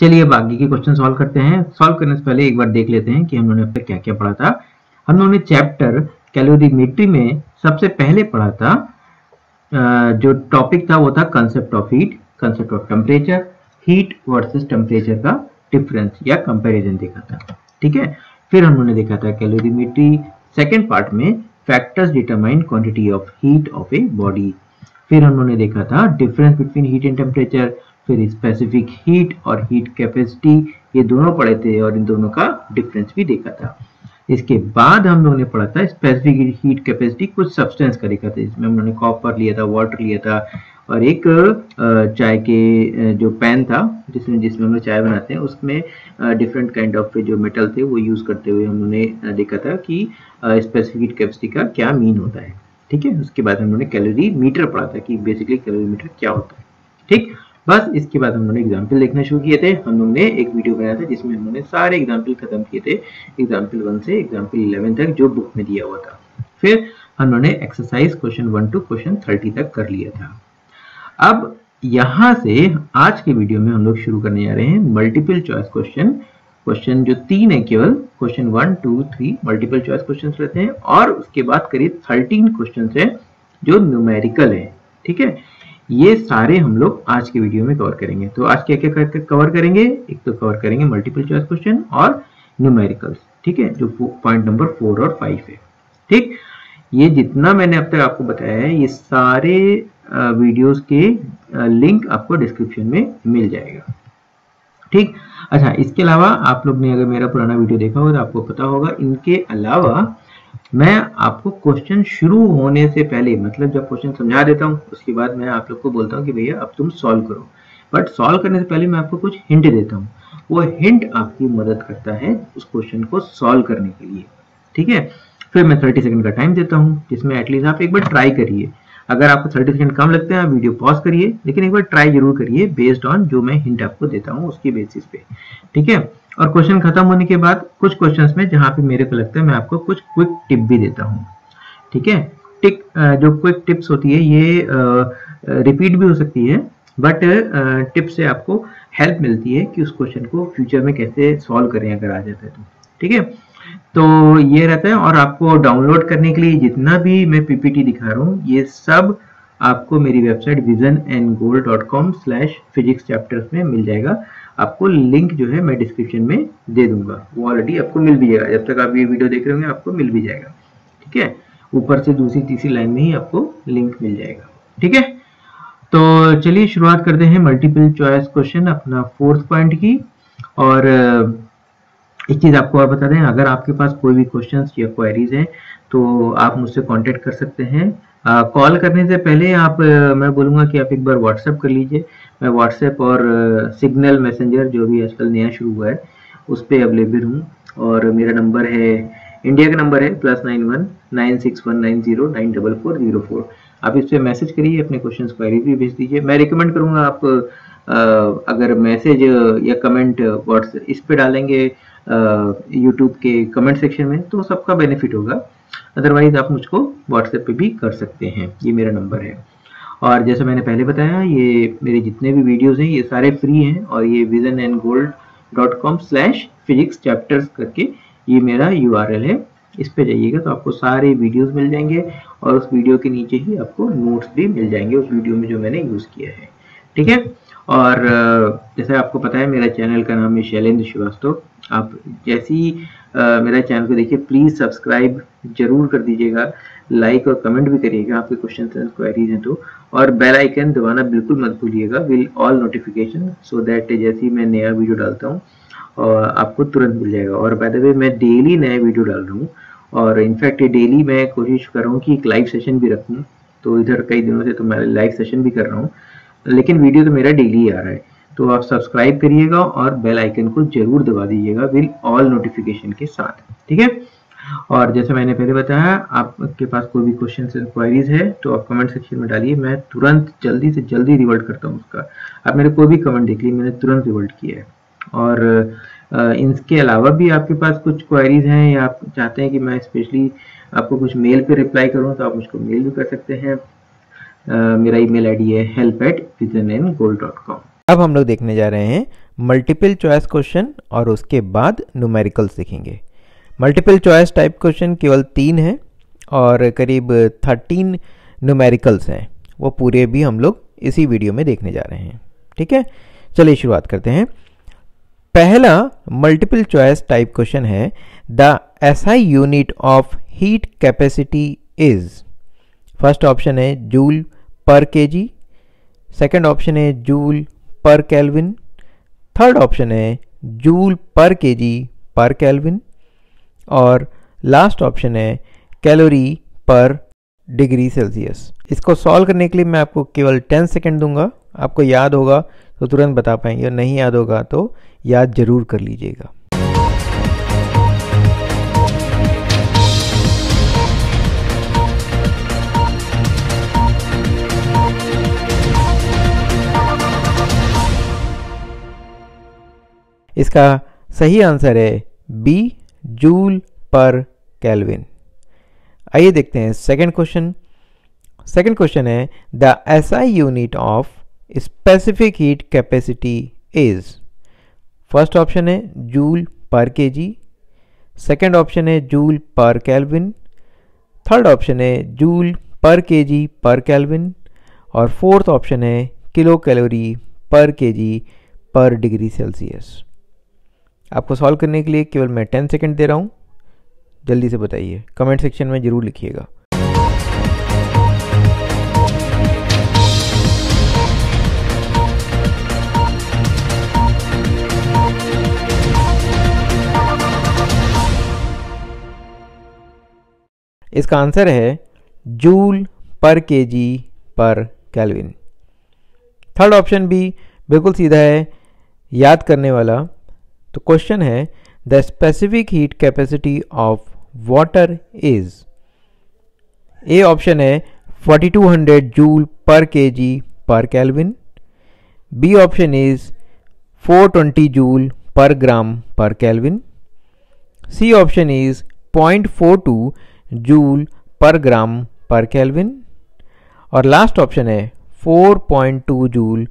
चलिए बाकी के क्वेश्चन सॉल्व करते हैं सॉल्व करने से पहले एक बार देख लेते हैं कि हम लोगों ने क्या क्या पढ़ा था हम लोगों ने चैप्टर कैलोरीमेट्री में सबसे पहले पढ़ा था जो टॉपिक था वो था concept of heat concept of temperature heat versus temperature का डिफरेंस या कंपेरिजन देखा था ठीक है फिर हम लोगों ने देखा था कैलोरीमेट्री सेकेंड पार्ट में factors determine quantity of heat of a body फिर हम लोगों ने देखा था difference between heat and temperature फिर स्पेसिफिक हीट और हीट कैपेसिटी ये दोनों पढ़े थे और इन दोनों का डिफरेंस भी देखा था इसके बाद हम लोगों ने पढ़ा था स्पेसिफिक हीट कैपेसिटी कुछ सब्सटेंस का देखा था इसमें हम लोगों ने कॉपर लिया था वाटर लिया था और एक चाय के जो पैन था जिसमें जिसमें हम लोग चाय बनाते हैं उसमें डिफरेंट काइंड ऑफ जो मेटल थे वो यूज़ करते हुए हम लोगों ने देखा था कि स्पेसिफिक हीट कैपेसिटी का क्या मीन होता है ठीक है उसके बाद हम लोगों ने कैलोरी मीटर पढ़ा था कि बेसिकली कैलोरी मीटर क्या होता है ठीक बस इसके बाद हम लोगों ने एग्जाम्पल देखना शुरू किए थे हम लोगों ने एक वीडियो बनाया था जिसमें हम लोगों ने सारे एग्जाम्पल खत्म किए थे एग्जाम्पल वन से एग्जाम्पल इलेवन तक जो बुक में दिया हुआ था फिर हम लोगों ने exercise question one two question thirty तक कर लिया था अब यहाँ से आज के वीडियो में हम लोग शुरू करने जा रहे हैं मल्टीपल चॉइस क्वेश्चन क्वेश्चन जो तीन है केवल question one two three multiple choice question रहते हैं और उसके बाद करीब थर्टीन क्वेश्चन है जो न्यूमेरिकल है ठीक है ये सारे हम लोग आज के वीडियो में कवर करेंगे तो आज क्या क्या कवर करेंगे एक तो कवर करेंगे मल्टीपल चॉइस क्वेश्चन और न्यूमेरिकल्स ठीक है जो पॉइंट नंबर फोर और फाइव है ठीक ये जितना मैंने अब तक आपको बताया है ये सारे वीडियोस के लिंक आपको डिस्क्रिप्शन में मिल जाएगा ठीक अच्छा इसके अलावा आप लोग ने अगर मेरा पुराना वीडियो देखा होगा तो आपको पता होगा इनके अलावा मैं आपको क्वेश्चन शुरू होने से पहले मतलब जब क्वेश्चन समझा देता हूँ उसके बाद मैं आप लोग को बोलता हूँ कि भैया अब तुम सॉल्व करो बट सॉल्व करने से पहले मैं आपको कुछ हिंट देता हूँ वो हिंट आपकी मदद करता है उस क्वेश्चन को सॉल्व करने के लिए ठीक है फिर मैं थर्टी सेकेंड का टाइम देता हूँ जिसमें एटलीस्ट आप एक बार ट्राई करिए अगर आपको थर्टी सेकेंड कम लगते हैं आप वीडियो पॉज करिए लेकिन एक बार ट्राई जरूर करिए बेस्ड ऑन जो मैं हिंट आपको देता हूँ उसकी बेसिस पे ठीक है और क्वेश्चन खत्म होने के बाद कुछ क्वेश्चंस में जहाँ पे मेरे को लगता है मैं आपको कुछ क्विक टिप भी देता हूँ ठीक है टिक जो क्विक टिप्स होती है ये रिपीट भी हो सकती है बट टिप से आपको हेल्प मिलती है कि उस क्वेश्चन को फ्यूचर में कैसे सॉल्व करें अगर आ जाता है तो ठीक है तो ये रहता है और आपको डाउनलोड करने के लिए जितना भी मैं पीपीटी दिखा रहा हूँ ये सब आपको मेरी website vision and goal dot com slash physics chapter में मिल जाएगा आपको लिंक जो है मैं डिस्क्रिप्शन में दे दूंगा वो ऑलरेडी आपको मिल भी जाएगा जब तक आप ये वीडियो देख रहे होंगे आपको मिल भी जाएगा ठीक है ऊपर से दूसरी तीसरी लाइन में ही आपको लिंक मिल जाएगा ठीक है तो चलिए शुरुआत करते हैं मल्टीपल चॉइस क्वेश्चन अपना फोर्थ पॉइंट की और एक चीज़ आपको और बता दें अगर आपके पास कोई भी क्वेश्चन या क्वेरीज हैं तो आप मुझसे कॉन्टेक्ट कर सकते हैं कॉल करने से पहले आप मैं बोलूँगा कि आप एक बार व्हाट्सएप कर लीजिए मैं व्हाट्सएप और सिग्नल मैसेंजर जो भी आजकल नया शुरू हुआ है उस पर अवेलेबल हूँ और मेरा नंबर है इंडिया का नंबर है plus nine one nine six one nine zero nine double four zero four आप इस पर मैसेज करिए अपने क्वेश्चन क्वारी भी भेज दीजिए मैं रिकमेंड करूँगा आप अगर मैसेज या कमेंट व्हाट्सएप इस पर डालेंगे यूट्यूब के कमेंट सेक्शन में तो सबका बेनिफिट होगा अदरवाइज आप मुझको व्हाट्सएप पे भी कर सकते हैं ये मेरा नंबर है और जैसे मैंने पहले बताया ये मेरे जितने भी वीडियोस हैं ये सारे फ्री हैं और ये vision and goal dot com slash physics chapters करके ये मेरा यू है इस पे जाइएगा तो आपको सारे वीडियोस मिल जाएंगे और उस वीडियो के नीचे ही आपको नोट्स भी मिल जाएंगे उस वीडियो में जो मैंने यूज़ किया है ठीक है और जैसे आपको पता है मेरा चैनल का नाम है शैलेंद्र श्रीवास्तव आप जैसी मेरा चैनल को देखिए प्लीज़ सब्सक्राइब जरूर कर दीजिएगा लाइक और कमेंट भी करिएगा आपके क्वेश्चन एंड क्वेरीज हैं तो और बेल आइकन दबाना बिल्कुल मत भूलिएगा bell all notification so that जैसे ही मैं नया वीडियो डालता हूँ और आपको तुरंत मिल जाएगा और बाय द वे मैं डेली नया वीडियो डाल रहा हूँ और इनफैक्ट डेली मैं कोशिश कर रहा हूँ कि एक लाइव सेशन भी रखूँ तो इधर कई दिनों से तो मैं लाइव सेशन भी कर रहा हूँ लेकिन वीडियो तो मेरा डेली आ रहा है तो आप सब्सक्राइब करिएगा और बेल आइकन को जरूर दबा दीजिएगा विल ऑल नोटिफिकेशन के साथ ठीक है और जैसे मैंने पहले बताया आपके पास कोई भी क्वेश्चन इंक्वायरीज है तो आप कमेंट सेक्शन में डालिए मैं तुरंत जल्दी से जल्दी रिवर्ट करता हूँ उसका आप मेरे कोई भी कमेंट देख लीजिए मैंने तुरंत रिवर्ट किया है और इनके अलावा भी आपके पास कुछ क्वायरीज हैं या आप चाहते हैं कि मैं स्पेशली आपको कुछ मेल पे रिप्लाई करूँ तो आप मुझको मेल भी कर सकते हैं मेरा ईमेल आईडी है help at vision and goal dot com अब हम लोग देखने जा रहे हैं मल्टीपल चॉइस क्वेश्चन और उसके बाद न्यूमेरिकल सीखेंगे मल्टीपल चॉइस टाइप क्वेश्चन केवल तीन हैं और करीब थर्टीन न्यूमेरिकल्स हैं वो पूरे भी हम लोग इसी वीडियो में देखने जा रहे हैं ठीक है चलिए शुरुआत करते हैं पहला मल्टीपल चॉइस टाइप क्वेश्चन है the SI unit of heat capacity is first option है joule per K G second option है joule per kelvin third option है joule per K G per kelvin और लास्ट ऑप्शन है calorie per degree Celsius इसको solve करने के लिए मैं आपको केवल टेन सेकेंड दूंगा आपको याद होगा तो तुरंत बता पाएंगे और नहीं याद होगा तो याद जरूर कर लीजिएगा इसका सही आंसर है बी जूल पर कैलविन आइए देखते हैं सेकंड क्वेश्चन सेकंड क्वेश्चन है the SI unit of specific heat capacity is first option है joule per K G second option है joule per kelvin third option है joule per K G per kelvin और fourth option है kilocalorie per K G per degree Celsius आपको solve करने के लिए केवल मैं टेन सेकेंड दे रहा हूँ जल्दी से बताइए कमेंट सेक्शन में ज़रूर लिखिएगा इसका आंसर है जूल पर केजी पर कैलविन थर्ड ऑप्शन भी बिल्कुल सीधा है याद करने वाला तो क्वेश्चन है the specific heat capacity of water is A option है 4200 joule per K G per kelvin B option is 420 joule per gram per kelvin C option is 0.42 joule per gram per kelvin और last option है 4.2 joule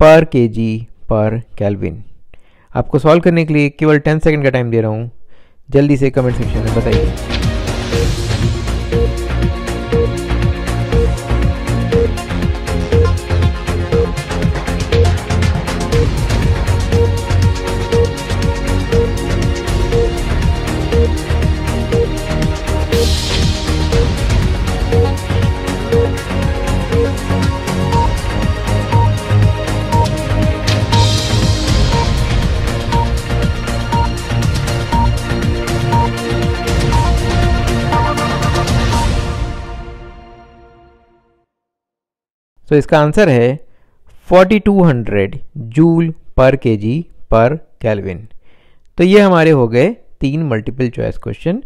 per KG पर kelvin आपको solve करने के लिए केवल ten second का time दे रहा हूँ जल्दी से कमेंट सेक्शन में बताइए सो so, इसका आंसर है 4200 joule per K G per kelvin तो ये हमारे हो गए तीन multiple choice question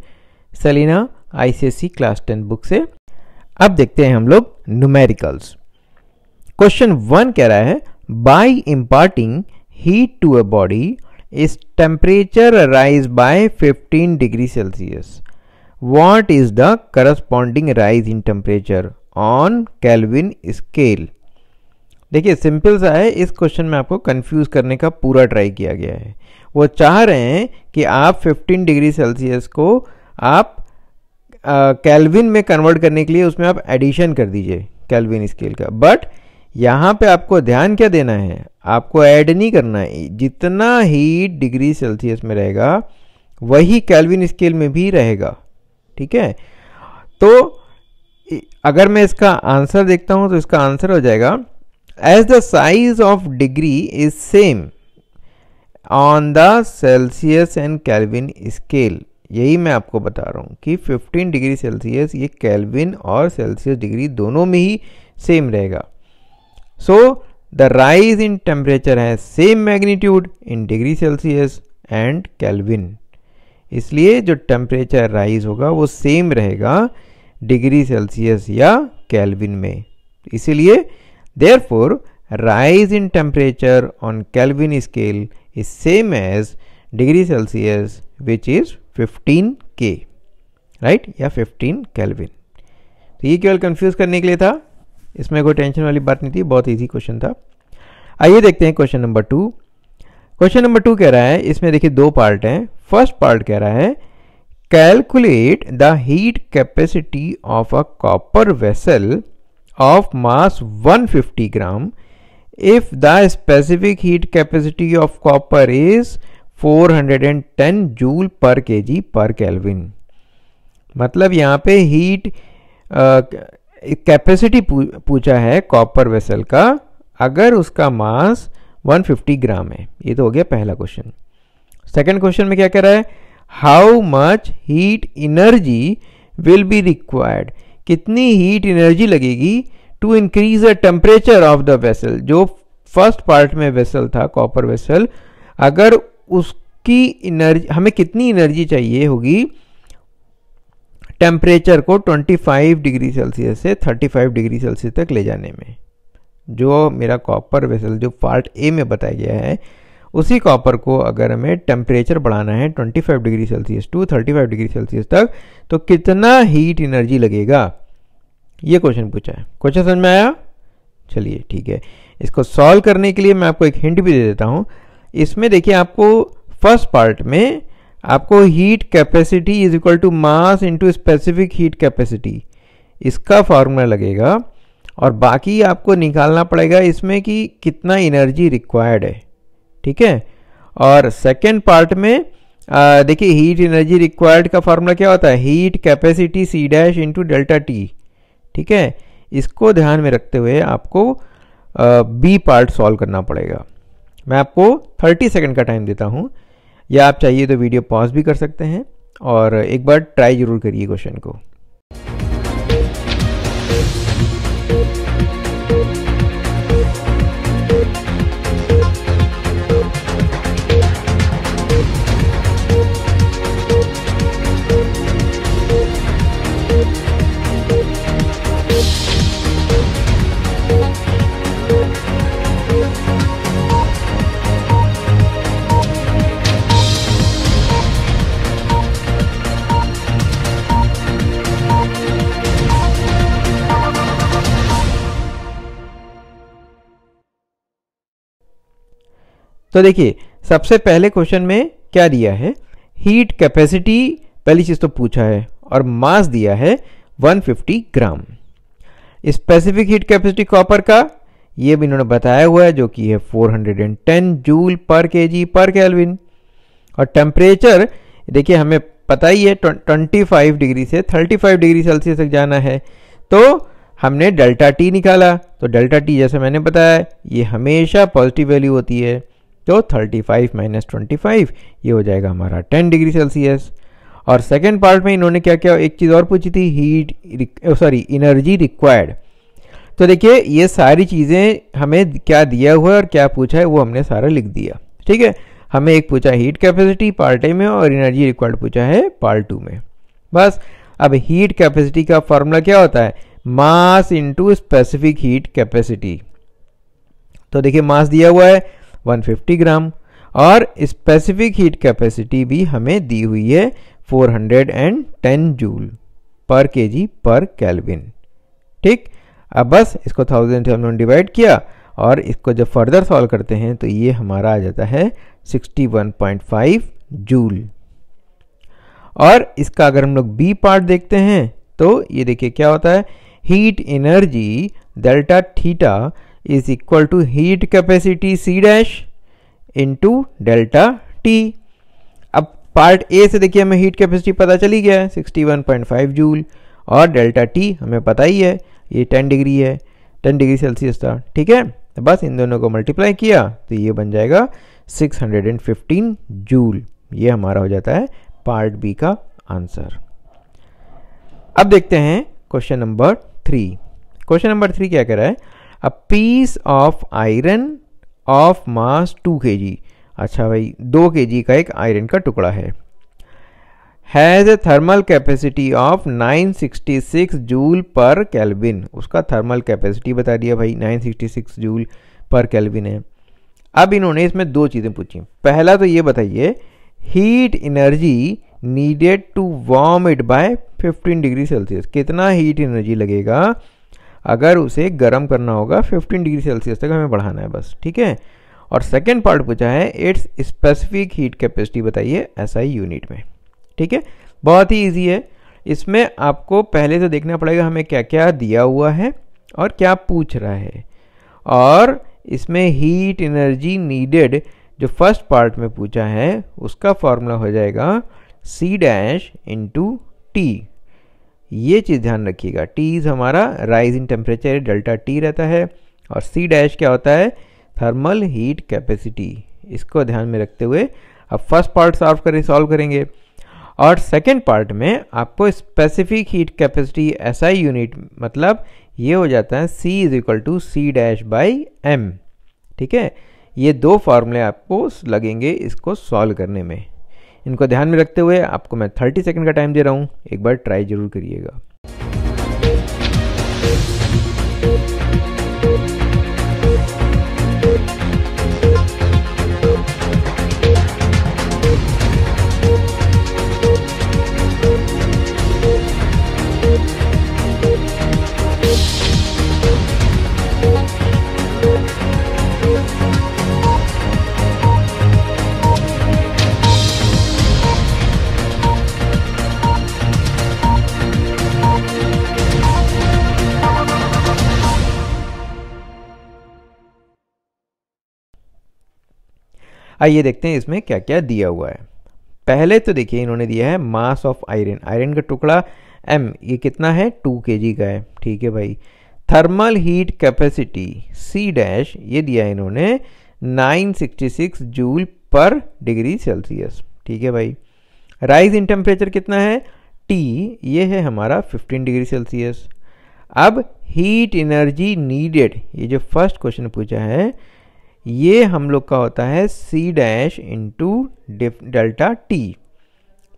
Selina ICSC class ten book से अब देखते हैं हम लोग न्यूमेरिकल्स क्वेश्चन वन कह रहा है by imparting heat to a body is temperature rise by 15 degree Celsius what is the corresponding rise in temperature on Kelvin scale देखिए सिंपल सा है इस क्वेश्चन में आपको कंफ्यूज करने का पूरा ट्राई किया गया है वो चाह रहे हैं कि आप 15 डिग्री सेल्सियस को आप कैलविन में कन्वर्ट करने के लिए उसमें आप एडिशन कर दीजिए कैलविन स्केल का बट यहाँ पे आपको ध्यान क्या देना है आपको ऐड नहीं करना है जितना हीट डिग्री सेल्सियस में रहेगा वही कैलविन स्केल में भी रहेगा ठीक है तो अगर मैं इसका आंसर देखता हूँ तो इसका आंसर हो जाएगा as the size of degree is same on the Celsius and Kelvin scale यही मैं आपको बता रहा हूँ कि 15 डिग्री सेल्सियस ये कैलविन और सेल्सियस डिग्री दोनों में ही सेम रहेगा so the rise in temperature है same magnitude in degree Celsius and Kelvin इसलिए जो टेम्परेचर राइज होगा वो सेम रहेगा डिग्री सेल्सियस या कैलविन में इसीलिए for rise in temperature on Kelvin scale is same as degree Celsius which is 15 के राइट या 15 कैलविन तो ये केवल कंफ्यूज करने के लिए था इसमें कोई टेंशन वाली बात नहीं थी बहुत इजी क्वेश्चन था आइए देखते हैं question number two question number two कह रहा है इसमें देखिए दो पार्ट हैं फर्स्ट पार्ट कह रहा है calculate the heat capacity of a copper vessel of mass 150 gram if the specific heat capacity of copper is 410 joule per KG per Kelvin मतलब यहां पे हीट कैपेसिटी uh, पूछा है कॉपर वेसल का अगर उसका मास 150 ग्राम है ये तो हो गया पहला क्वेश्चन सेकंड क्वेश्चन में क्या कह रहा है how much heat energy will be required कितनी हीट इनर्जी लगेगी to increase the temperature of the vessel जो फर्स्ट पार्ट में वेसल था कॉपर वेसल अगर उसकी इनर्जी हमें कितनी एनर्जी चाहिए होगी टेम्परेचर को 25 डिग्री सेल्सियस से 35 डिग्री सेल्सियस तक ले जाने में जो मेरा कॉपर वेसल जो पार्ट ए में बताया गया है उसी कॉपर को अगर हमें टेम्परेचर बढ़ाना है 25 degree Celsius to 35 degree Celsius तक तो कितना हीट एनर्जी लगेगा ये क्वेश्चन पूछा है क्वेश्चन समझ में आया चलिए ठीक है इसको सॉल्व करने के लिए मैं आपको एक हिंट भी दे देता हूँ इसमें देखिए आपको फर्स्ट पार्ट में आपको heat capacity is equal to mass into specific heat capacity इसका फार्मूला लगेगा और बाकी आपको निकालना पड़ेगा इसमें कि कितना एनर्जी रिक्वायर्ड है ठीक है और सेकेंड पार्ट में देखिए हीट एनर्जी रिक्वायर्ड का फार्मूला क्या होता है heat capacity C dash into delta T ठीक है इसको ध्यान में रखते हुए आपको बी पार्ट सॉल्व करना पड़ेगा मैं आपको 30 सेकंड का टाइम देता हूँ या आप चाहिए तो वीडियो पॉज भी कर सकते हैं और एक बार ट्राई जरूर करिए क्वेश्चन को तो देखिए सबसे पहले क्वेश्चन में क्या दिया है हीट कैपेसिटी पहली चीज़ तो पूछा है और मास दिया है 150 gram specific heat capacity copper का ये भी इन्होंने बताया हुआ है जो कि है 410 जूल पर के पर कैलविन और टेम्परेचर देखिए हमें पता ही है 25 डिग्री से 35 डिग्री सेल्सियस तक जाना है तो हमने डेल्टा टी निकाला तो डेल्टा टी जैसे मैंने बताया ये हमेशा पॉजिटिव वैल्यू होती है तो 35 फाइव माइनस ये हो जाएगा हमारा 10 डिग्री सेल्सियस और सेकेंड पार्ट में इन्होंने क्या क्या एक चीज़ और पूछी थी हीट सॉरी इनर्जी रिक्वायर्ड तो देखिए ये सारी चीज़ें हमें क्या दिया हुआ है और क्या पूछा है वो हमने सारा लिख दिया ठीक है हमें एक पूछा हीट कैपेसिटी पार्ट ए में और इनर्जी रिक्वायर्ड पूछा है पार्ट टू में बस अब हीट कैपेसिटी का फॉर्मूला क्या होता है mass into specific heat capacity तो देखिए मास दिया हुआ है 150 ग्राम और स्पेसिफिक हीट कैपेसिटी भी हमें दी हुई है 410 joule per K G per kelvin ठीक अब बस इसको थाउजेंड से हमने डिवाइड किया और इसको जब फर्दर सॉल्व करते हैं तो ये हमारा आ जाता है 61.5 जूल और इसका अगर हम लोग बी पार्ट देखते हैं तो ये देखिए क्या होता है heat energy delta theta is equal to heat capacity C dash into delta T अब पार्ट ए से देखिए हमें हीट कैपेसिटी पता चली गया है 61.5 जूल और डेल्टा टी हमें पता ही है ये 10 डिग्री है 10 डिग्री सेल्सियस था ठीक है तो बस इन दोनों को मल्टीप्लाई किया तो ये बन जाएगा 615 जूल ये हमारा हो जाता है पार्ट बी का आंसर अब देखते हैं question number three question number three क्या कह रहा है a piece of iron of mass two K G अच्छा भाई दो के जी का एक आयरन का टुकड़ा है has a thermal capacity of 966 joule per Kelvin उसका थर्मल कैपेसिटी बता दिया भाई 966 जूल पर कैलविन है अब इन्होंने इसमें दो चीज़ें पूछी पहला तो ये बताइए heat energy needed to warm it by 15 degree Celsius कितना हीट एनर्जी लगेगा अगर उसे गर्म करना होगा 15 डिग्री सेल्सियस तक हमें बढ़ाना है बस ठीक है और सेकेंड पार्ट पूछा है इट्स स्पेसिफिक हीट कैपेसिटी बताइए ऐसा ही यूनिट में ठीक है बहुत ही ईजी है इसमें आपको पहले से देखना पड़ेगा हमें क्या क्या दिया हुआ है और क्या पूछ रहा है और इसमें हीट एनर्जी नीडेड जो फर्स्ट पार्ट में पूछा है उसका फॉर्मूला हो जाएगा सी डैश इंटू टी ये चीज़ ध्यान रखिएगा टी इज़ हमारा rise in temperature delta T रहता है और सी डैश क्या होता है थर्मल हीट कैपेसिटी इसको ध्यान में रखते हुए अब फर्स्ट पार्ट सॉल्व करें सॉल्व करेंगे और सेकेंड पार्ट में आपको specific heat capacity S I unit मतलब ये हो जाता है C is equal to C dash by M ठीक है ये दो फार्मूले आपको लगेंगे इसको सॉल्व करने में इनको ध्यान में रखते हुए आपको मैं थर्टी सेकेंड का टाइम दे रहा हूँ एक बार ट्राई ज़रूर करिएगा आइए देखते हैं इसमें क्या क्या दिया हुआ है पहले तो देखिए इन्होंने दिया है मास ऑफ आयरन आयरन का टुकड़ा एम ये कितना है टू के का है ठीक है भाई thermal heat capacity C dash ये दिया है इन्होंने 966 जूल पर डिग्री सेल्सियस ठीक है भाई राइज इन टेम्परेचर कितना है टी ये है हमारा 15 डिग्री सेल्सियस अब हीट एनर्जी नीडेड ये जो फर्स्ट क्वेश्चन पूछा है ये हम लोग का होता है C dash into delta T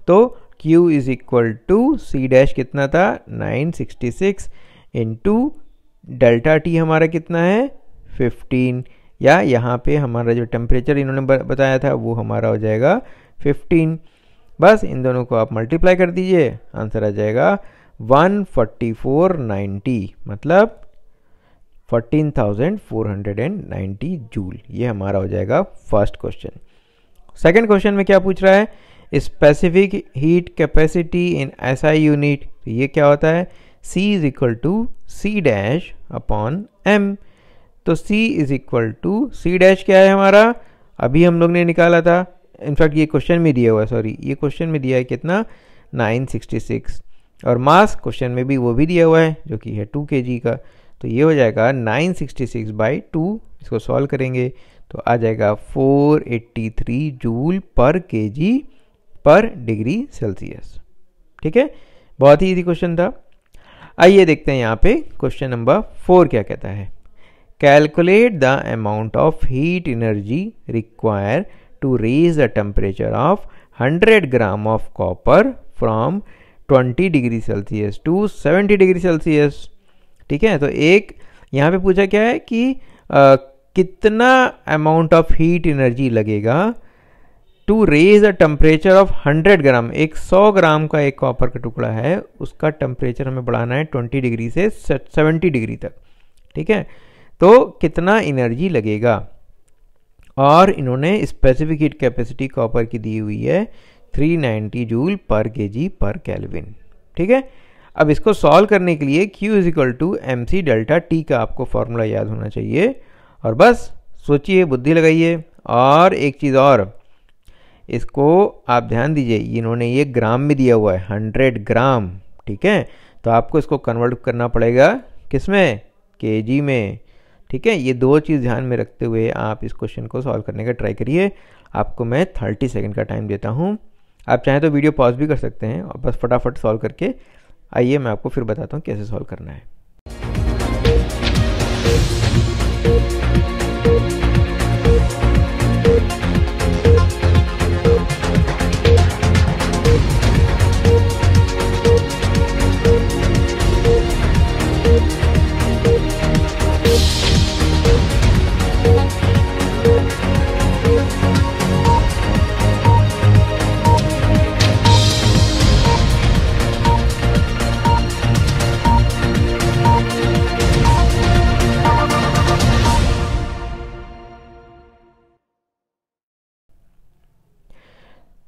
तो Q is equal to C dash कितना था 966 इंटू डेल्टा टी हमारा कितना है 15 या यहाँ पे हमारा जो टेम्परेचर इन्होंने बताया था वो हमारा हो जाएगा 15 बस इन दोनों को आप मल्टीप्लाई कर दीजिए आंसर आ जाएगा 14490 मतलब 14,490 जूल ये हमारा हो जाएगा फर्स्ट क्वेश्चन सेकंड क्वेश्चन में क्या पूछ रहा है specific heat capacity in S I unit तो ये क्या होता है C is equal to C dash upon M तो C is equal to C dash क्या है हमारा अभी हम लोग ने निकाला था इनफैक्ट ये क्वेश्चन में दिया हुआ है सॉरी ये क्वेश्चन में दिया है कितना 966 और मास क्वेश्चन में भी वो भी दिया हुआ है जो कि है 2 के का तो ये हो जाएगा 966 सिक्सटी सिक्स बाई टू इसको सॉल्व करेंगे तो आ जाएगा 483 जूल पर केजी पर डिग्री सेल्सियस ठीक है बहुत ही ईजी क्वेश्चन था आइए देखते हैं यहाँ पे क्वेश्चन नंबर फोर क्या कहता है calculate the amount of heat energy require to raise the temperature of 100 gram of copper from 20 degree Celsius to 70 degree Celsius ठीक है तो एक यहाँ पे पूछा क्या है कि आ, कितना अमाउंट ऑफ हीट एनर्जी लगेगा to raise a temperature of 100 gram एक 100 ग्राम का एक कॉपर का टुकड़ा है उसका टेम्परेचर हमें बढ़ाना है 20 डिग्री से 70 डिग्री तक ठीक है तो कितना एनर्जी लगेगा और इन्होंने स्पेसिफिक हीट कैपेसिटी कॉपर की दी हुई है 390 जूल पर के पर कैलविन ठीक है अब इसको सॉल्व करने के लिए Q is equal to M C delta T का आपको फार्मूला याद होना चाहिए और बस सोचिए बुद्धि लगाइए और एक चीज़ और इसको आप ध्यान दीजिए इन्होंने ये ग्राम में दिया हुआ है हंड्रेड ग्राम ठीक है तो आपको इसको कन्वर्ट करना पड़ेगा किस में के जी में ठीक है ये दो चीज़ ध्यान में रखते हुए आप इस क्वेश्चन को सॉल्व करने का ट्राई करिए आपको मैं थर्टी सेकेंड का टाइम देता हूँ आप चाहें तो वीडियो पॉज भी कर सकते हैं और बस फटाफट सॉल्व करके आइए मैं आपको फिर बताता हूँ कैसे सॉल्व करना है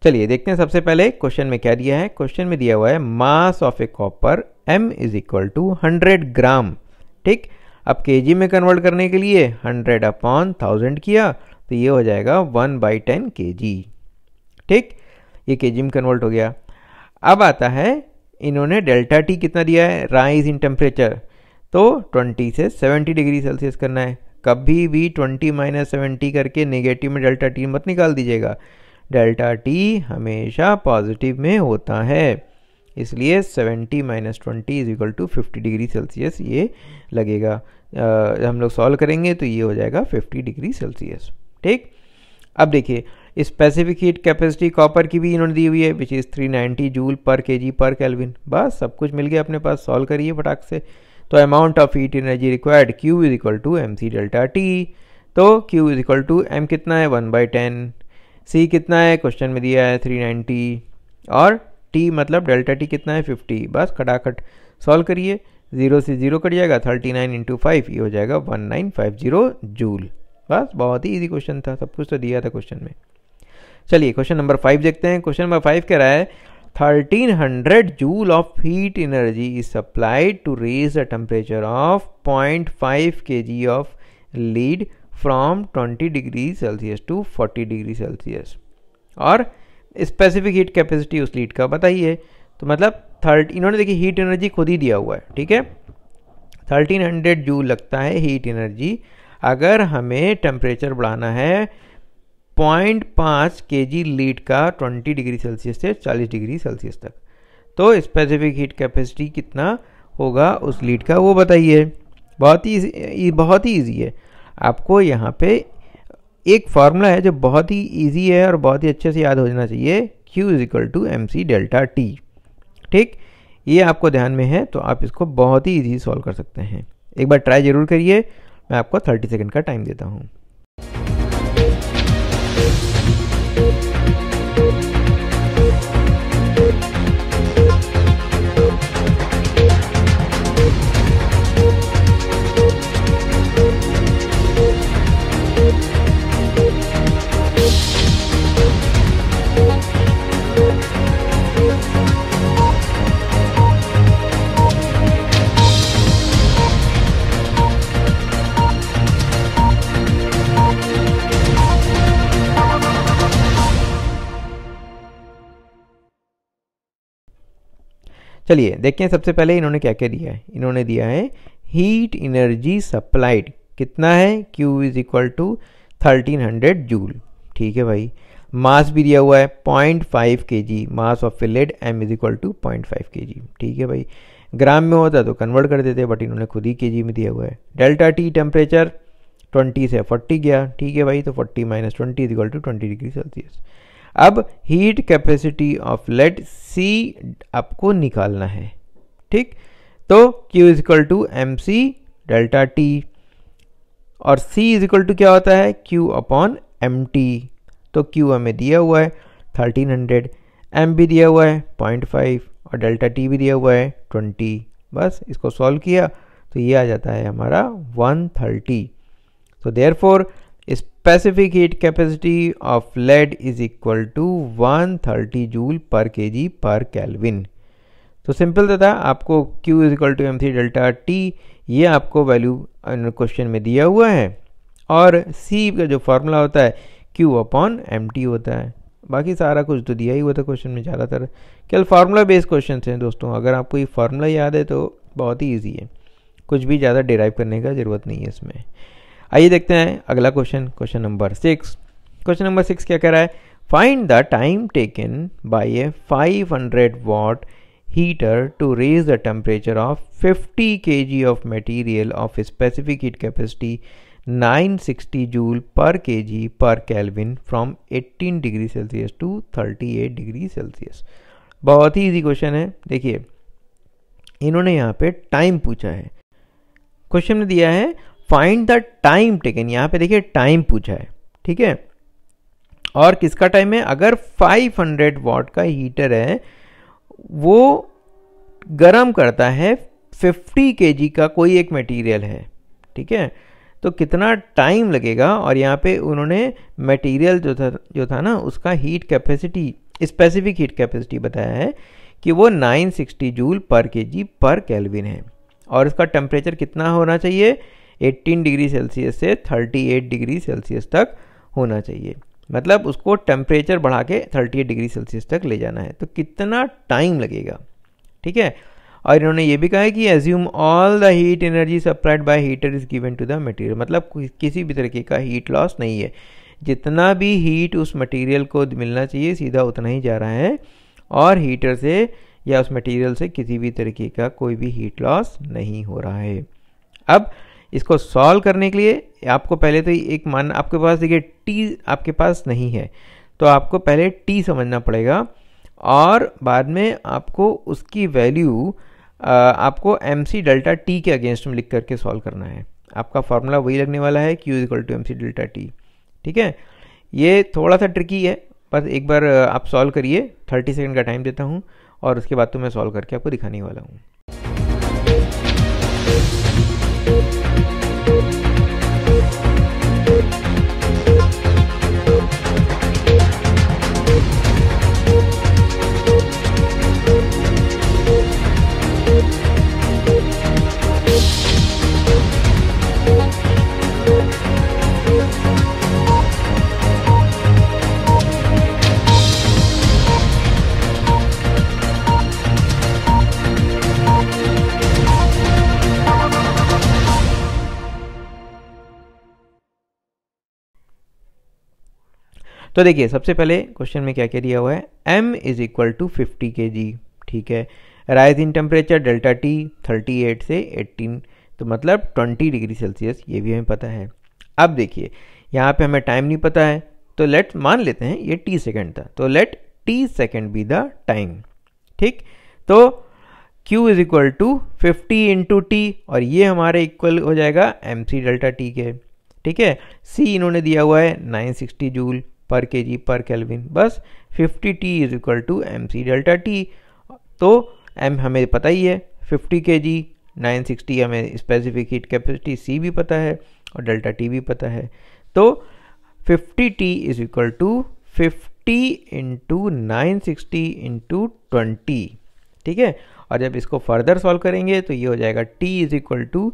चलिए देखते हैं सबसे पहले क्वेश्चन में क्या दिया है क्वेश्चन में दिया हुआ है mass of a copper M is equal to hundred gram ठीक अब के में कन्वर्ट करने के लिए हंड्रेड अपॉन थाउजेंड किया तो ये हो जाएगा वन बाई टेन के ठीक ये के में कन्वर्ट हो गया अब आता है इन्होंने डेल्टा टी कितना दिया है राइज इन टेम्परेचर तो 20 से 70 डिग्री सेल्सियस करना है कभी भी 20 माइनस सेवेंटी करके नेगेटिव में डेल्टा टी मत निकाल दीजिएगा डेल्टा टी हमेशा पॉजिटिव में होता है इसलिए 70 minus twenty is equal to fifty degree Celsius ये लगेगा आ, हम लोग सॉल्व करेंगे तो ये हो जाएगा 50 डिग्री सेल्सियस ठीक अब देखिए स्पेसिफिक हीट कैपेसिटी कॉपर की भी इन्होंने दी हुई है विच इज़ 390 जूल पर के पर कैलविन बस सब कुछ मिल गया अपने पास सॉल्व करिए फटाक से तो amount of heat energy required Q is equal to M C delta T तो Q is equal to M कितना है वन बाई टेन सी कितना है क्वेश्चन में दिया है 390 और टी मतलब डेल्टा टी कितना है 50 बस खटाखट सॉल्व करिए ज़ीरो से ज़ीरो कट जाएगा 39 नाइन इंटू फाइव ये हो जाएगा 1950 जूल बस बहुत ही इजी क्वेश्चन था सब कुछ तो दिया था क्वेश्चन में चलिए क्वेश्चन नंबर फाइव देखते हैं क्वेश्चन नंबर फाइव कह रहा है 1300 joule of heat energy is supplied to raise the temperature of 0.5 G of lead from 20 degree Celsius to 40 degree Celsius और स्पेसिफिक हीट कैपेसिटी उस लीड का बताइए तो मतलब थर्ट इन्होंने देखिए हीट एनर्जी खुद ही दिया हुआ है ठीक है 1300 जूल लगता है हीट एनर्जी अगर हमें टेम्परेचर बढ़ाना है पॉइंट पाँच के जी लीड का 20 डिग्री सेल्सियस से 40 डिग्री सेल्सियस तक तो स्पेसिफिक हीट कैपेसिटी कितना होगा उस लीड का वो बताइए बहुत ही बहुत ही ईजी है आपको यहाँ पे एक फार्मूला है जो बहुत ही इजी है और बहुत ही अच्छे से याद हो जाना चाहिए Q is equal to M C delta T ठीक ये आपको ध्यान में है तो आप इसको बहुत ही ईजी सॉल्व कर सकते हैं एक बार ट्राई ज़रूर करिए मैं आपको थर्टी सेकेंड का टाइम देता हूँ चलिए देखिए सबसे पहले इन्होंने क्या क्या दिया है इन्होंने दिया है हीट इनर्जी सप्लाइड कितना है Q is equal to thirteen hundred joule ठीक है भाई मास भी दिया हुआ है point five K G mass of filled M is equal to point five K G ठीक है भाई ग्राम में होता तो कन्वर्ट कर देते बट इन्होंने खुद ही के जी में दिया हुआ है डेल्टा टी टेम्परेचर ट्वेंटी से फोर्टी गया ठीक है भाई तो forty minus twenty is equal to twenty degree Celsius अब heat capacity of lead C आपको निकालना है ठीक तो Q is equal to M C delta T और C इज इक्वल टू क्या होता है Q अपॉन एम टी तो Q हमें दिया हुआ है 1300 हंड्रेड एम भी दिया हुआ है 0.5 और डेल्टा टी भी दिया हुआ है 20 बस इसको सॉल्व किया तो ये आ जाता है हमारा 130 तो therefore specific heat capacity of lead is equal to 130 joule per K G per kelvin तो सिंपल था, था आपको Q is equal to M C delta T ये आपको वैल्यू क्वेश्चन में दिया हुआ है और C का जो फार्मूला होता है Q अपॉन एम टी होता है बाकी सारा कुछ तो दिया ही हुआ था क्वेश्चन में ज़्यादातर केवल फार्मूला बेस्ड क्वेश्चन हैं दोस्तों अगर आपको ये फार्मूला याद है तो बहुत ही ईजी है कुछ भी ज़्यादा डिराइव करने का ज़रूरत नहीं है इसमें आइए देखते हैं अगला question question number six question number six क्या कह रहा है find the time taken by a 500 hundred watt heater to raise the temperature of 50 K G of material of specific heat capacity 960 joule per K G per Kelvin from eighteen degree Celsius to 38 degree Celsius बहुत ही easy question है देखिए इन्होंने यहाँ पे time पूछा है question में दिया है फाइंड द टाइम टेकन यहाँ पे देखिए टाइम पूछा है ठीक है और किसका टाइम है अगर 500 हंड्रेड वॉट का हीटर है वो गर्म करता है 50 के का कोई एक मटेरियल है ठीक है तो कितना टाइम लगेगा और यहाँ पे उन्होंने मटेरियल जो था जो था ना उसका heat capacity specific heat capacity बताया है कि वो 960 जूल पर के पर कैलविन है और इसका टेम्परेचर कितना होना चाहिए 18 डिग्री सेल्सियस से 38 डिग्री सेल्सियस तक होना चाहिए मतलब उसको टेम्परेचर बढ़ा के 38 डिग्री सेल्सियस तक ले जाना है तो कितना टाइम लगेगा ठीक है और इन्होंने ये भी कहा है कि assume all the heat energy supplied by heater is given to the material मतलब किसी भी तरीके का हीट लॉस नहीं है जितना भी हीट उस मटेरियल को मिलना चाहिए सीधा उतना ही जा रहा है और हीटर से या उस मटेरियल से किसी भी तरीके का कोई भी हीट लॉस नहीं हो रहा है अब इसको सॉल्व करने के लिए आपको पहले तो एक मान आपके पास देखिए टी आपके पास नहीं है तो आपको पहले टी समझना पड़ेगा और बाद में आपको उसकी वैल्यू आपको एम सी डेल्टा टी के अगेंस्ट में लिख करके सॉल्व करना है आपका फॉर्मूला वही लगने वाला है Q equal to M C delta T ठीक है ये थोड़ा सा ट्रिकी है बस एक बार आप सॉल्व करिए थर्टी सेकेंड का टाइम देता हूँ और उसके बाद तो मैं सॉल्व करके आपको दिखाने वाला हूँ तो देखिए सबसे पहले क्वेश्चन में क्या क्या दिया हुआ है M is equal to fifty K G ठीक है rise in temperature delta T thirty eight से एट्टीन तो मतलब ट्वेंटी डिग्री सेल्सियस ये भी हमें पता है अब देखिए यहाँ पे हमें टाइम नहीं पता है तो लेट मान लेते हैं ये टी सेकेंड था तो let T second be the time ठीक तो Q is equal to fifty into T और ये हमारे इक्वल हो जाएगा एम सी डेल्टा टी के ठीक है C इन्होंने दिया हुआ है 960 joule per K G per Kelvin बस 50 T is equal to M C delta T तो एम हमें पता ही है 50 के जी नाइन हमें स्पेसिफिक हीट कैपेसिटी सी भी पता है और डेल्टा टी भी पता है तो 50 T is equal to 50 into nine sixty into twenty ठीक है और जब इसको फर्दर सॉल्व करेंगे तो ये हो जाएगा T is equal to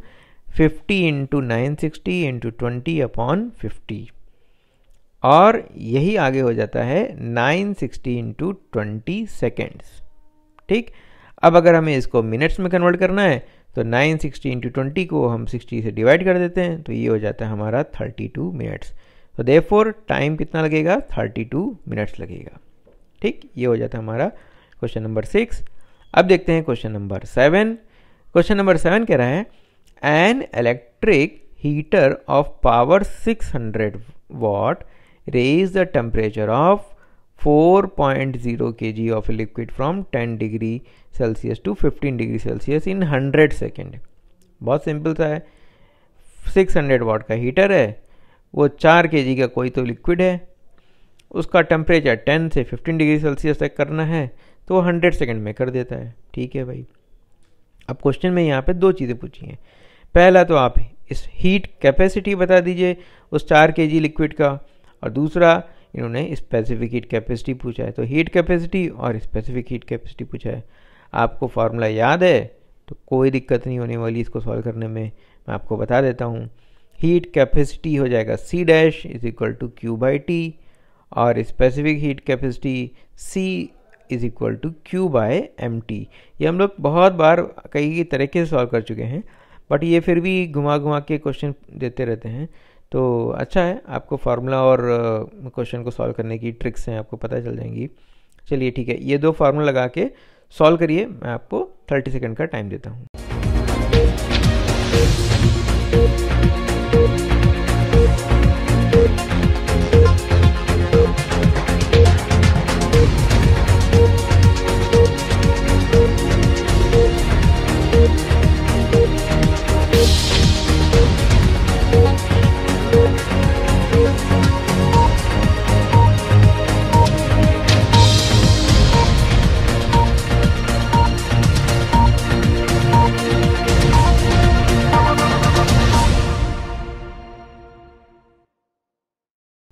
fifty into nine sixty into twenty upon fifty और यही आगे हो जाता है 960 सिक्सटी इंटू ट्वेंटी सेकेंड्स ठीक अब अगर हमें इसको मिनट्स में कन्वर्ट करना है तो 960 सिक्सटी इंटू ट्वेंटी को हम 60 से डिवाइड कर देते हैं तो ये हो जाता है हमारा 32 मिनट्स तो फोर टाइम कितना लगेगा 32 मिनट्स लगेगा ठीक ये हो जाता है हमारा क्वेश्चन नंबर सिक्स अब देखते हैं question number seven question number seven कह रहा है an electric heater of power 600 hundred watt raise the temperature of 4.0 kg of liquid from 10 degree Celsius to 15 degree Celsius in 100 second बहुत simple सा है 600 वाट का हीटर है वो 4 के का कोई तो लिक्विड है उसका टेम्परेचर 10 से 15 डिग्री सेल्सियस तक करना है तो वो 100 सेकेंड में कर देता है ठीक है भाई अब क्वेश्चन में यहाँ पे दो चीज़ें पूछी हैं पहला तो आप इस हीट कैपेसिटी बता दीजिए उस 4 के लिक्विड का और दूसरा इन्होंने स्पेसिफिक हीट कैपेसिटी पूछा है तो हीट कैपेसिटी और स्पेसिफिक हीट कैपेसिटी पूछा है आपको फार्मूला याद है तो कोई दिक्कत नहीं होने वाली इसको सॉल्व करने में मैं आपको बता देता हूँ हीट कैपेसिटी हो जाएगा C dash is equal to Q by T और specific heat capacity C is equal to Q by M T ये हम लोग बहुत बार कई तरीके से सॉल्व कर चुके हैं बट ये फिर भी घुमा घुमा के क्वेश्चन देते रहते हैं तो अच्छा है आपको फार्मूला और क्वेश्चन को सॉल्व करने की ट्रिक्स हैं आपको पता चल जाएंगी चलिए ठीक है ये दो फार्मूला लगा के सॉल्व करिए मैं आपको थर्टी सेकेंड का टाइम देता हूँ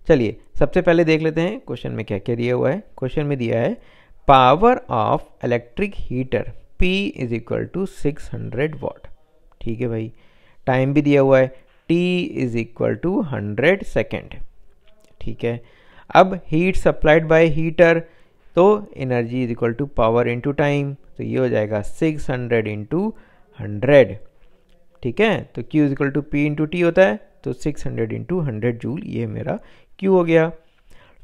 चलिए सबसे पहले देख लेते हैं क्वेश्चन में क्या क्या दिया हुआ है क्वेश्चन में दिया है power off electric heater P is equal to six hundred watt ठीक है भाई टाइम भी दिया हुआ है T is equal to hundred second ठीक है अब हीट सप्लाइड बाय हीटर तो energy is equal to power into time तो ये हो जाएगा सिक्स हंड्रेड इंटू हंड्रेड ठीक है तो Q is equal to P into T होता है तो six hundred into hundred joule ये मेरा क्यू हो गया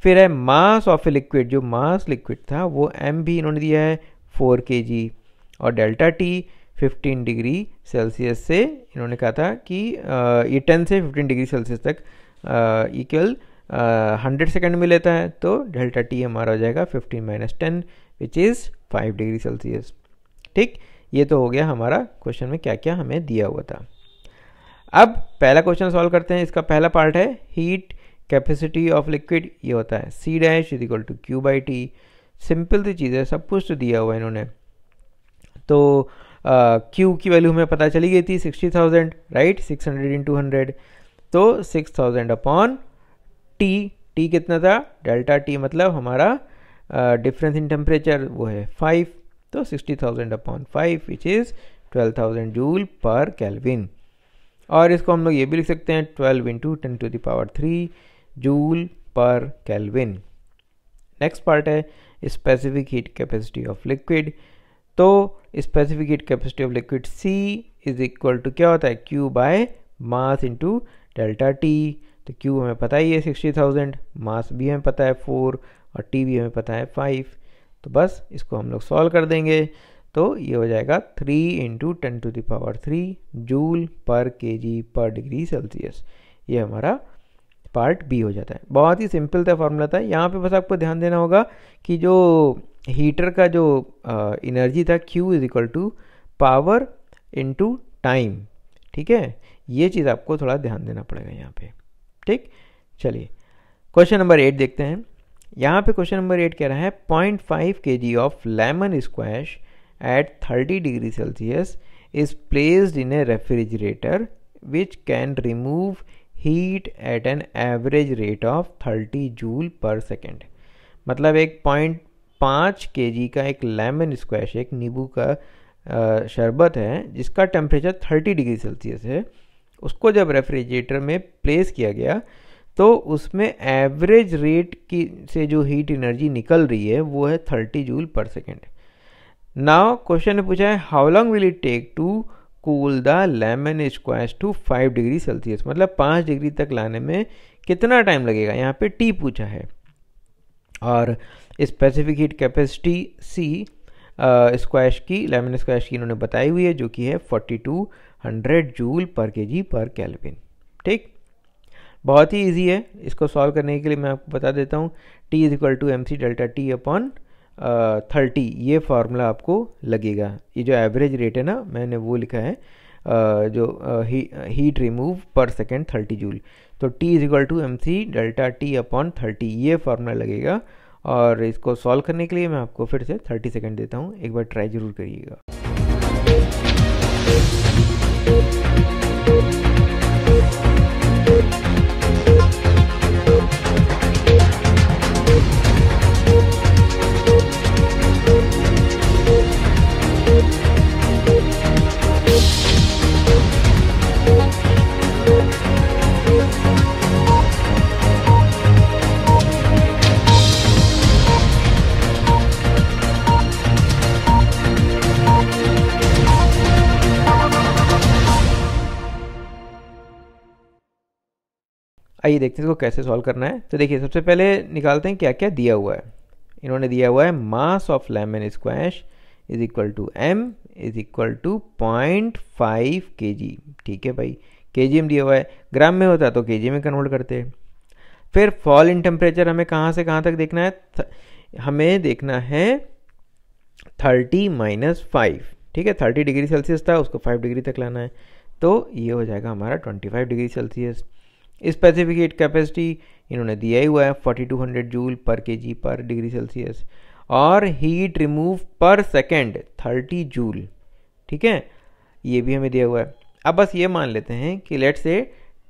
फिर है मास ऑफ ए लिक्विड जो मास लिक्विड था वो एम भी इन्होंने दिया है फोर के जी और delta T fifteen degree Celsius से इन्होंने कहा था कि ये टेन से फिफ्टीन डिग्री सेल्सियस तक इक्वल हंड्रेड सेकेंड में लेता है तो डेल्टा टी हमारा हो जाएगा fifteen minus ten which is five degree Celsius ठीक ये तो हो गया हमारा क्वेश्चन में क्या क्या हमें दिया हुआ था अब पहला क्वेश्चन सॉल्व करते हैं इसका पहला पार्ट है हीट कैपेसिटी ऑफ लिक्विड ये होता है C dash is equal to Q by T simple सी चीज़ है सब कुछ तो दिया हुआ इन्होंने तो क्यू uh, की वैल्यू हमें पता चली गई थी sixty thousand right six hundred into hundred तो six thousand upon T T कितना था डेल्टा टी मतलब हमारा डिफरेंस इन टेम्परेचर वो है फाइव तो sixty thousand upon five which is twelve thousand joule per kelvin और इसको हम लोग ये भी लिख सकते हैं twelve into ten to the power three joule per kelvin next part है specific heat capacity of liquid तो specific heat capacity of liquid C is equal to क्या होता है Q by mass into delta T तो Q हमें पता ही है सिक्सटी थाउजेंड मास भी हमें पता है फोर और टी भी हमें पता है फाइव तो बस इसको हम लोग सॉल्व कर देंगे तो ये हो जाएगा three into ten to the power three joule per K G per degree Celsius ये हमारा पार्ट बी हो जाता है बहुत ही सिंपल था फॉर्मूला था यहाँ पे बस आपको ध्यान देना होगा कि जो हीटर का जो एनर्जी था Q is equal to power into time ठीक है ये चीज़ आपको थोड़ा ध्यान देना पड़ेगा यहाँ पे ठीक चलिए क्वेश्चन नंबर एट देखते हैं यहाँ पे क्वेश्चन नंबर एट कह रहा है point five K G of lemon squash at thirty degree Celsius is placed in a refrigerator which can remove heat at an average rate of thirty joule per second मतलब एक point पाँच के जी का एक lemon squash एक नींबू का शरबत है जिसका टेम्परेचर थर्टी डिग्री सेल्सियस है उसको जब रेफ्रिजरेटर में प्लेस किया गया तो उसमें एवरेज रेट की से जो हीट एनर्जी निकल रही है वो है thirty joule per second now question ने पूछा है how long will it take to cool the lemon squash to five degree Celsius मतलब पाँच डिग्री तक लाने में कितना टाइम लगेगा यहाँ पे टी पूछा है और specific heat capacity C squash की लेमन स्क्वाश की इन्होंने बताई हुई है जो कि है forty two hundred joule per K G per kelvin ठीक बहुत ही इजी है इसको सॉल्व करने के लिए मैं आपको बता देता हूँ T is equal to M C delta T upon thirty ये फार्मूला आपको लगेगा ये जो एवरेज रेट है ना मैंने वो लिखा है Uh, जो heat remove per second thirty joule तो T is equal to M C delta T upon thirty ये फार्मूला लगेगा और इसको सॉल्व करने के लिए मैं आपको फिर से थर्टी सेकेंड देता हूँ एक बार ट्राई ज़रूर करिएगा आइए देखते हैं इसको कैसे सॉल्व करना है तो देखिए सबसे पहले निकालते हैं क्या क्या दिया हुआ है इन्होंने दिया हुआ है mass of lemon squash is equal to M is equal to point five K G ठीक है भाई के जी में दिया हुआ है ग्राम में होता तो के जी में कन्वर्ट करते हैं फिर फॉल इन टेम्परेचर हमें कहाँ से कहाँ तक देखना है हमें देखना है थर्टी माइनस फाइव ठीक है थर्टी डिग्री सेल्सियस था उसको फाइव डिग्री तक लाना है तो ये हो जाएगा हमारा twenty five degree Celsius specific heat capacity इन्होंने दिया ही हुआ है 4200 joule per K G per degree Celsius और heat remove per second 30 joule ठीक है ये भी हमें दिया हुआ है अब बस ये मान लेते हैं कि लेट से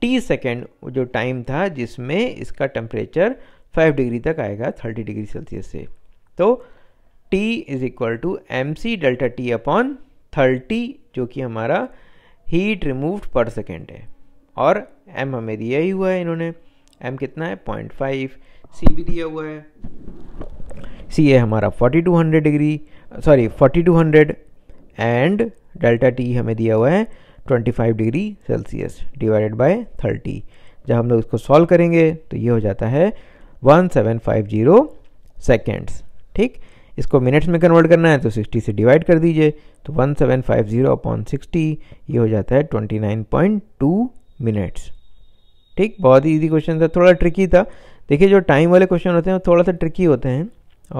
टी सेकेंड जो टाइम था जिसमें इसका टेम्परेचर 5 डिग्री तक आएगा 30 डिग्री सेल्सियस से तो T is equal to M C delta T upon thirty जो कि हमारा हीट रिमूव पर सेकेंड है और एम हमें दिया ही हुआ है इन्होंने एम कितना है पॉइंट फाइव सी भी दिया हुआ है सी है हमारा forty two hundred degree sorry forty two hundred and delta T हमें दिया हुआ है twenty five degree Celsius divided by thirty जब हम लोग इसको सॉल्व करेंगे तो ये हो जाता है one seven five zero seconds ठीक इसको मिनट्स में कन्वर्ट करना है तो सिक्सटी से डिवाइड कर दीजिए तो one seven five zero upon sixty ये हो जाता है twenty nine point two minutes ठीक बहुत ही ईजी क्वेश्चन था थोड़ा ट्रिकी था देखिए जो टाइम वाले क्वेश्चन होते हैं वो थोड़ा सा ट्रिकी होते हैं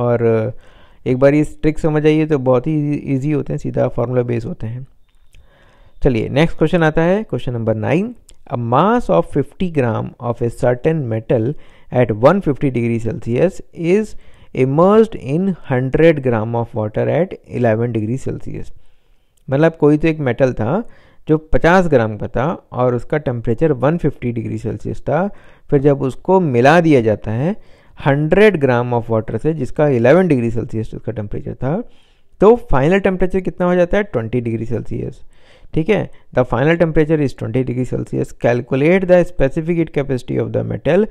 और एक बार ये ट्रिक समझ आइए तो बहुत ही ईजी होते हैं सीधा फार्मूला बेस होते हैं चलिए नेक्स्ट क्वेश्चन आता है question number nine a mass of 50 gram of a certain metal at 150 degree Celsius is immerse in 100 gram of water at 11 degree Celsius मतलब कोई तो एक मेटल था जो 50 ग्राम का था और उसका टेम्परेचर 150 डिग्री सेल्सियस था फिर जब उसको मिला दिया जाता है 100 ग्राम ऑफ वाटर से जिसका 11 डिग्री सेल्सियस उसका टेम्परेचर था तो फाइनल टेम्परेचर कितना हो जाता है 20 डिग्री सेल्सियस ठीक है the final temperature is 20 degree Celsius calculate the specific heat capacity of the metal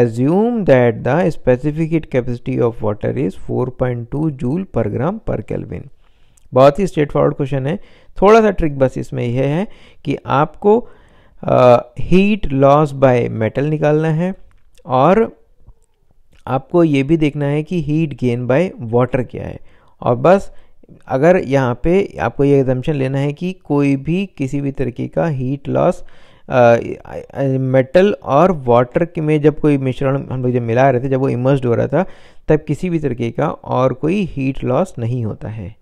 assume that the specific heat capacity of water is 4.2 joule per gram per kelvin बहुत ही straight forward question है थोड़ा सा trick बस इसमें यह है कि आपको हीट लॉस बाय मेटल निकालना है और आपको ये भी देखना है कि हीट गेन बाय वाटर क्या है और बस अगर यहाँ पे आपको ये एग्जाम्पन लेना है कि कोई भी किसी भी तरीके का हीट लॉस मेटल और वाटर के में जब कोई मिश्रण हम लोग जब मिला रहे थे जब वो इमर्स्ड हो रहा था तब किसी भी तरीके का और कोई हीट लॉस नहीं होता है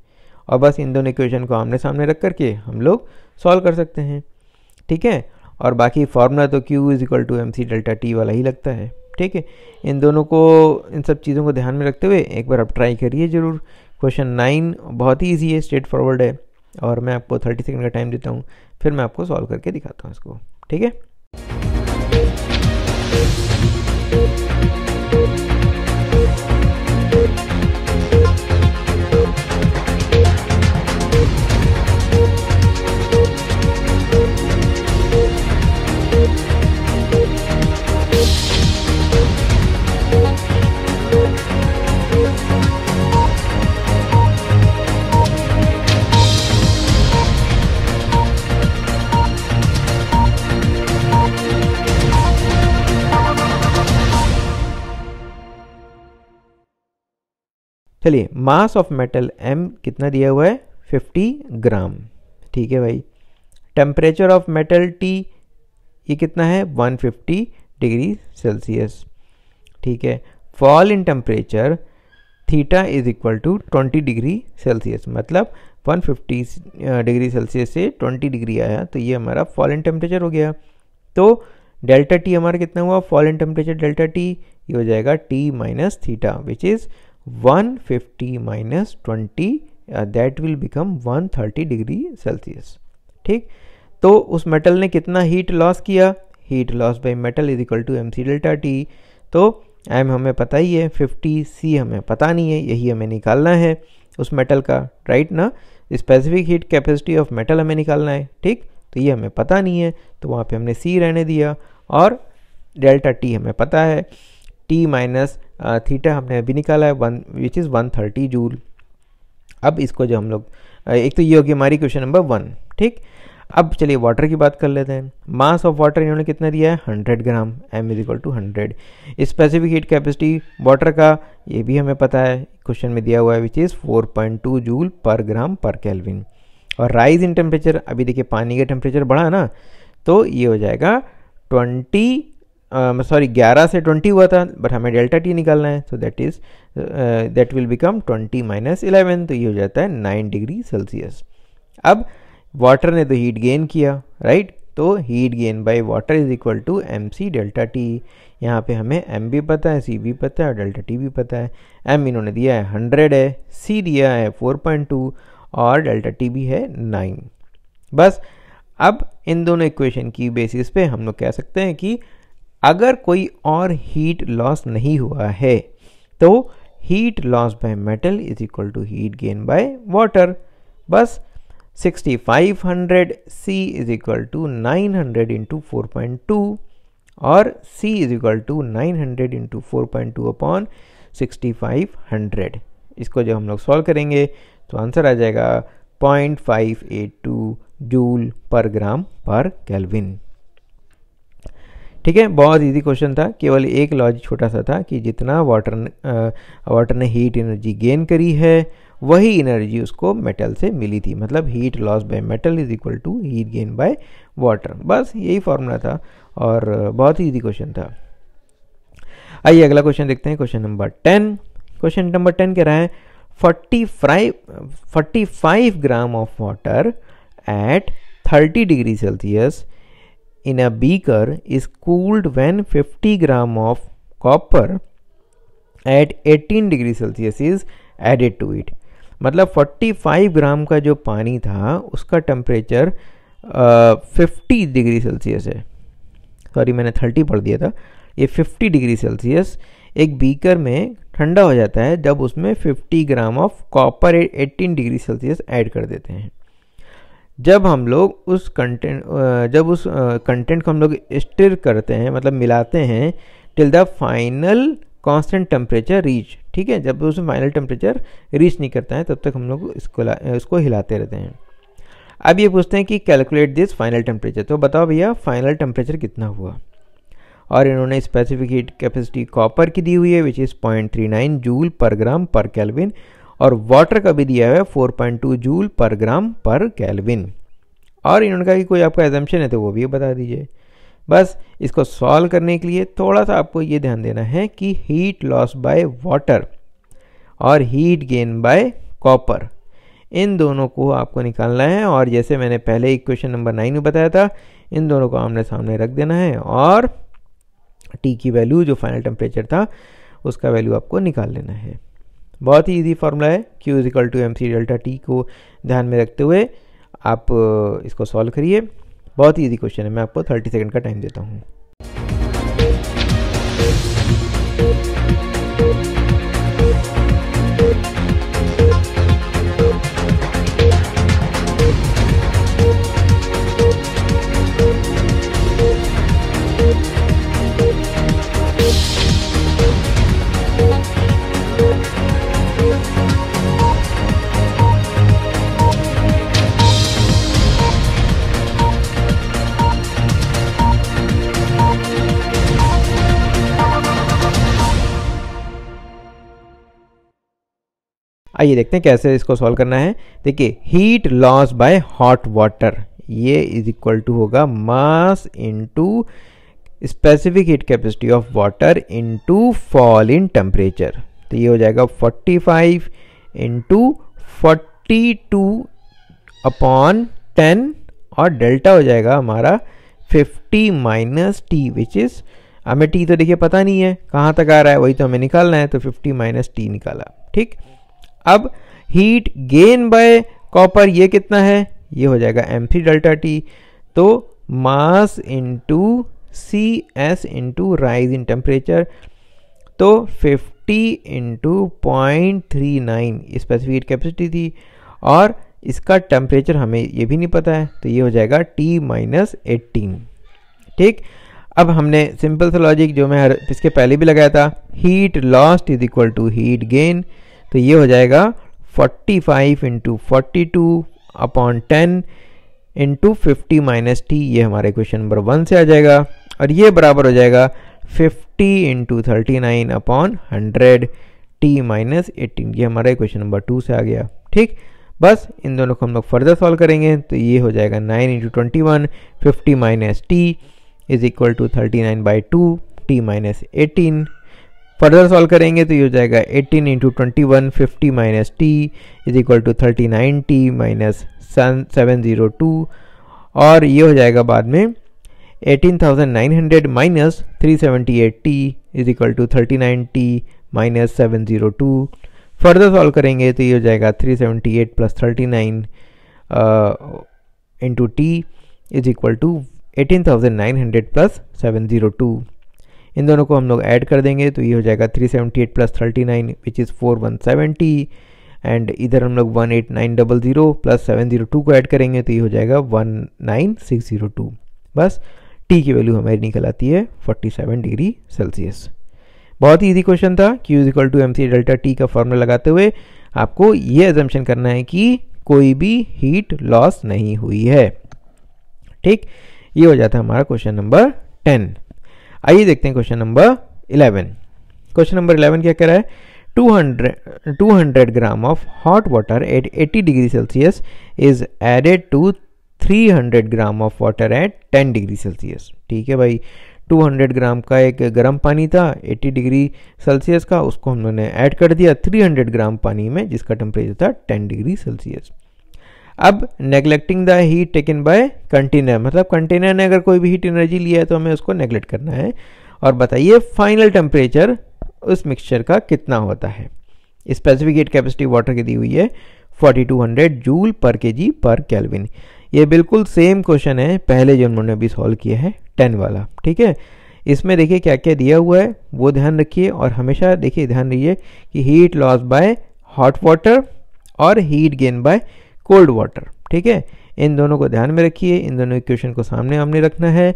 और बस इन दोनों इक्वेशन को आमने सामने रख करके हम लोग सॉल्व कर सकते हैं ठीक है और बाकी फार्मूला तो Q is equal to M C delta T वाला ही लगता है ठीक है इन दोनों को इन सब चीज़ों को ध्यान में रखते हुए एक बार आप ट्राई करिए ज़रूर क्वेश्चन नाइन बहुत ही ईजी है स्ट्रेट फॉरवर्ड है और मैं आपको थर्टी सेकेंड का टाइम देता हूँ फिर मैं आपको सॉल्व करके दिखाता हूँ इसको ठीक है चलिए मास ऑफ मेटल एम कितना दिया हुआ है फिफ्टी ग्राम ठीक है भाई टेम्परेचर ऑफ मेटल टी ये कितना है वन फिफ्टी डिग्री सेल्सियस ठीक है fall in temperature theta is equal to twenty degree Celsius मतलब 150 डिग्री सेल्सियस से 20 डिग्री आया तो ये हमारा फॉल इन टेम्परेचर हो गया तो डेल्टा टी हमारा कितना हुआ fall in temperature delta T ये हो जाएगा T minus theta which is 150 minus 20 that will become 130 degree Celsius ठीक तो उस मेटल ने कितना हीट लॉस किया heat loss by metal is equal to M C delta T तो एम हमें पता ही है 50 सी हमें पता नहीं है यही हमें निकालना है उस मेटल का राइट right ना specific heat capacity of metal हमें निकालना है ठीक तो ये हमें पता नहीं है तो वहाँ पे हमने सी रहने दिया और डेल्टा टी हमें पता है टी माइनस थीटा हमने अभी निकाला है one which is one thirty joule अब इसको जो हम लोग एक तो ये होगी हमारी क्वेश्चन नंबर वन ठीक अब चलिए वाटर की बात कर लेते हैं मास ऑफ वाटर इन्होंने कितना दिया है hundred gram M is equal to hundred specific heat capacity water का ये भी हमें पता है क्वेश्चन में दिया हुआ है which is four point two joule per gram per kelvin और राइज इन टेम्परेचर अभी देखिए पानी का टेम्परेचर बढ़ा ना तो ये हो जाएगा ट्वेंटी सॉरी um, ग्यारह से ट्वेंटी हुआ था बट हमें डेल्टा टी निकालना है so that is that will become twenty minus eleven तो ये हो जाता है नाइन डिग्री सेल्सियस अब वाटर ने तो हीट गेन किया राइट तो heat gain by water is equal to M C delta T यहाँ पे हमें एम भी पता है सी भी पता है और डेल्टा टी भी पता है एम इन्होंने दिया है हंड्रेड है सी दिया है फोर पॉइंट टू और डेल्टा टी भी है नाइन बस अब इन दोनों इक्वेशन की बेसिस पे हम लोग कह सकते हैं कि अगर कोई और हीट लॉस नहीं हुआ है तो heat loss by metal is equal to heat gain by water बस 6500 C is equal to 900 hundred into four और C is equal to nine hundred into four point two upon sixty five hundred इसको जब हम लोग solve करेंगे तो answer आ जाएगा point five eight two joule per gram per kelvin ठीक है बहुत इजी क्वेश्चन था केवल एक लॉजिक छोटा सा था कि जितना वाटर वाटर ने हीट एनर्जी गेन करी है वही एनर्जी उसको मेटल से मिली थी मतलब heat loss by metal is equal to heat gain by water बस यही फॉर्मूला था और बहुत ही ईजी क्वेश्चन था आइए अगला क्वेश्चन देखते हैं question number ten question number ten कह रहा है forty five forty five gram of water at thirty degree Celsius in a beaker is cooled when 50 gram of copper at 18 degree Celsius is added to it मतलब 45 ग्राम का जो पानी था उसका टेम्परेचर फिफ्टी डिग्री सेल्सियस है sorry मैंने thirty पढ़ दिया था ये फिफ्टी डिग्री सेल्सियस एक बीकर में ठंडा हो जाता है जब उसमें 50 gram of copper 18 degree Celsius add कर देते हैं जब हम लोग उस कंटेंट जब उस कंटेंट को हम लोग स्टिर करते हैं मतलब मिलाते हैं till the final constant temperature reach ठीक है जब उसमें फाइनल टेम्परेचर रीच नहीं करता है तब तक हम लोग इसको इसको हिलाते रहते हैं अब ये पूछते हैं कि कैलकुलेट दिस फाइनल टेम्परेचर तो बताओ भैया फाइनल टेम्परेचर कितना हुआ और इन्होंने स्पेसिफिक हीट कैपेसिटी कॉपर की दी हुई है which is point three nine joule per gram per kelvin और वाटर का भी दिया हुआ है four point two joule per gram per kelvin और इन्होंने कहा कि कोई आपका एजम्पन है तो वो भी बता दीजिए बस इसको सॉल्व करने के लिए थोड़ा सा आपको ये ध्यान देना है कि हीट लॉस बाय वाटर और हीट गेन बाय कॉपर इन दोनों को आपको निकालना है और जैसे मैंने पहले इक्वेशन नंबर नाइन में बताया था इन दोनों को आमने सामने रख देना है और टी की वैल्यू जो फाइनल टेम्परेचर था उसका वैल्यू आपको निकाल लेना है बहुत ही ईजी फार्मूला है Q is equal to M C delta T को ध्यान में रखते हुए आप इसको सॉल्व करिए बहुत ही ईजी क्वेश्चन है मैं आपको थर्टी सेकेंड का टाइम देता हूँ आइए देखते हैं कैसे इसको सॉल्व करना है देखिए heat loss by hot water ये इज इक्वल टू होगा mass into specific heat capacity of water into fall in temperature तो ये हो जाएगा 45 five into forty upon ten और डेल्टा हो जाएगा हमारा 50 माइनस टी विच इज़ हमें टी तो देखिए पता नहीं है कहाँ तक आ रहा है वही तो हमें निकालना है तो 50 माइनस टी निकाला ठीक अब हीट गेन बाय कॉपर ये कितना है ये हो जाएगा एम थ्री डेल्टा टी तो mass into C S into rise in temperature तो 50 into point three nine specific capacity थी और इसका टेम्परेचर हमें ये भी नहीं पता है तो ये हो जाएगा टी माइनस एटीन ठीक अब हमने सिंपल सा लॉजिक जो मैं हर इसके पहले भी लगाया था heat lost is equal to heat gain तो ये हो जाएगा 45 five into forty two upon ten into fifty minus T ये हमारे क्वेश्चन नंबर वन से आ जाएगा और ये बराबर हो जाएगा 50 into thirty nine upon hundred T minus eighteen ये हमारा क्वेश्चन नंबर टू से आ गया ठीक बस इन दोनों को हम लोग फर्दर सॉल्व करेंगे तो ये हो जाएगा nine into twenty one fifty minus T is equal to thirty nine by two T minus eighteen further solve करेंगे तो ये हो जाएगा 18 into twenty one fifty minus T is equal to thirty nine T minus seven zero two और ये हो जाएगा बाद में 18,900 minus 378 T is equal to thirty nine T minus seven zero two further solve करेंगे तो ये हो जाएगा 378 plus thirty nine into T is equal to eighteen thousand nine hundred plus seven zero two इन दोनों को हम लोग ऐड कर देंगे तो ये हो जाएगा 378 seventy eight plus thirty nine which is four one seventy and इधर हम लोग one eight nine double zero plus seven zero two को ऐड करेंगे तो ये हो जाएगा one nine six zero two बस टी की वैल्यू हमारी निकल आती है फोर्टी सेवन डिग्री सेल्सियस बहुत ही ईजी क्वेश्चन था Q is equal to M C delta T का फॉर्मूला लगाते हुए आपको ये एजम्पन करना है कि कोई भी हीट लॉस नहीं हुई है ठीक ये हो जाता है हमारा क्वेश्चन नंबर टेन आइए देखते हैं question number eleven question number eleven क्या कह रहा है 200 200 gram hot water at at 80 Celsius is added to three 300 gram of water at 10 degree Celsius ठीक है भाई 200 ग्राम का एक गर्म पानी था 80 डिग्री सेल्सियस का उसको हमने ऐड कर दिया 300 ग्राम पानी में जिसका टेम्परेचर था 10 डिग्री सेल्सियस अब neglecting the heat taken by container मतलब कंटेनर ने अगर कोई भी हीट एनर्जी लिया है तो हमें उसको नेग्लेक्ट करना है और बताइए फाइनल टेम्परेचर उस मिक्सचर का कितना होता है स्पेसिफिक हीट कैपेसिटी वाटर की दी हुई है 4200 joule per K G per kelvin ये बिल्कुल सेम क्वेश्चन है पहले जो उन्होंने अभी सॉल्व किया है टेन वाला ठीक है इसमें देखिए क्या क्या दिया हुआ है वो ध्यान रखिए और हमेशा देखिए ध्यान रहिए कि heat loss by hot water और heat gain by cold water ठीक है इन दोनों को ध्यान में रखिए इन दोनों इक्वेशन को सामने आमने रखना है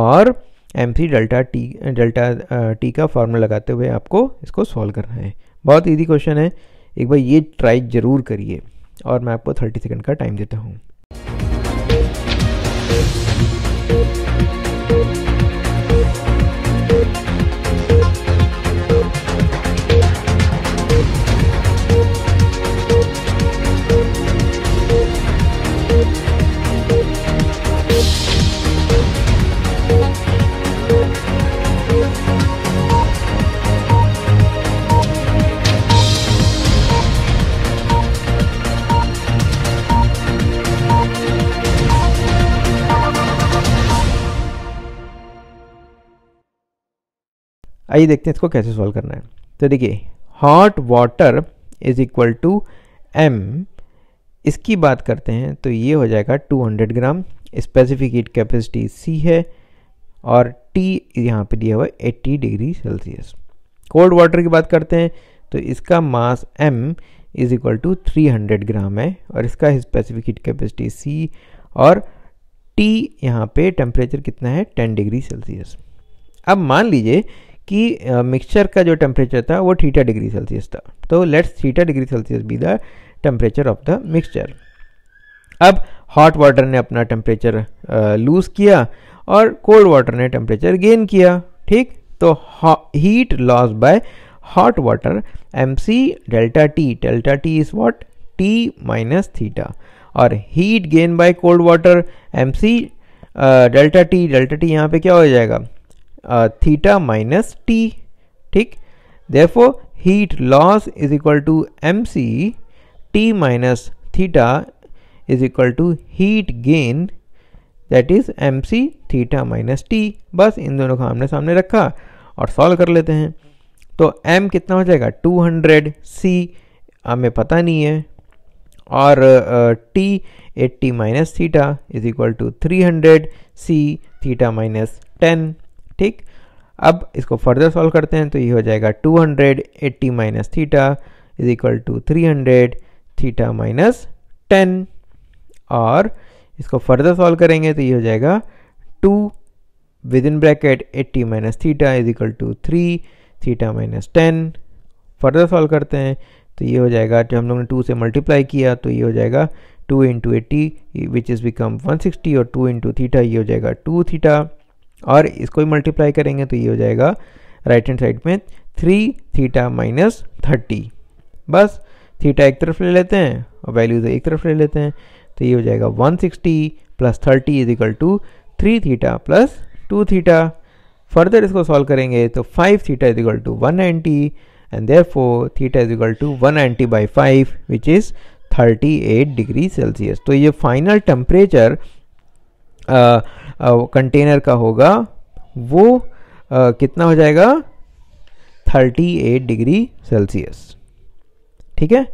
और M C delta T delta T का फॉर्मूला लगाते हुए आपको इसको सॉल्व करना है बहुत ईजी क्वेश्चन है एक बार ये ट्राई ज़रूर करिए और मैं आपको थर्टी सेकेंड का टाइम देता हूँ आइए देखते हैं इसको कैसे सॉल्व करना है तो देखिए hot water is equal to M इसकी बात करते हैं तो ये हो जाएगा 200 gram specific heat capacity C है और टी यहाँ पे दिया हुआ है 80 डिग्री सेल्सियस कोल्ड वाटर की बात करते हैं तो इसका mass M is equal to 300 gram है और इसका स्पेसिफिक हीट कैपेसिटी सी और टी यहाँ पे टेम्परेचर कितना है 10 डिग्री सेल्सियस अब मान लीजिए कि मिक्सचर का जो टेम्परेचर था वो थीटा डिग्री सेल्सियस था तो let's theta degree Celsius be the temperature of the mixture अब हॉट वाटर ने अपना टेम्परेचर लूज़ किया और कोल्ड वाटर ने टेम्परेचर गेन किया ठीक तो heat loss by hot water M C delta T delta T is what T minus theta और heat gain by cold water M C delta T delta T यहाँ पे क्या हो जाएगा थीटा माइनस टी ठीक therefore heat loss is equal to M C T minus theta is equal to heat gain that is M C theta minus T बस इन दोनों को हमने सामने रखा और सॉल्व कर लेते हैं तो एम कितना हो जाएगा टू हंड्रेड सी हमें पता नहीं है और T eighty minus theta is equal to three hundred C theta minus ten ठीक अब इसको फर्दर सॉल्व करते हैं तो ये हो जाएगा 280 hundred eighty minus theta is equal to three hundred theta minus ten और इसको फर्दर सॉल्व करेंगे तो ये हो जाएगा two with in bracket eighty minus theta is equal to three theta minus ten further solve करते हैं तो ये हो जाएगा जो हम लोग ने टू से मल्टीप्लाई किया तो ये हो जाएगा two into eighty which is become one sixty और टू इंटू थीटा ये हो जाएगा टू थीटा और इसको भी मल्टीप्लाई करेंगे तो ये हो जाएगा राइट हैंड साइड में थ्री थीटा माइनस थर्टी बस थीटा एक तरफ ले लेते हैं और वैल्यूज एक तरफ ले लेते हैं तो ये हो जाएगा one sixty plus thirty is equal to three theta plus two theta further इसको सॉल्व करेंगे तो five theta is equal to one ninety and therefore theta is equal to one ninety by five which is thirty eight degree Celsius तो ये final temperature container का होगा वो आ, कितना हो जाएगा 38 डिग्री सेल्सियस ठीक है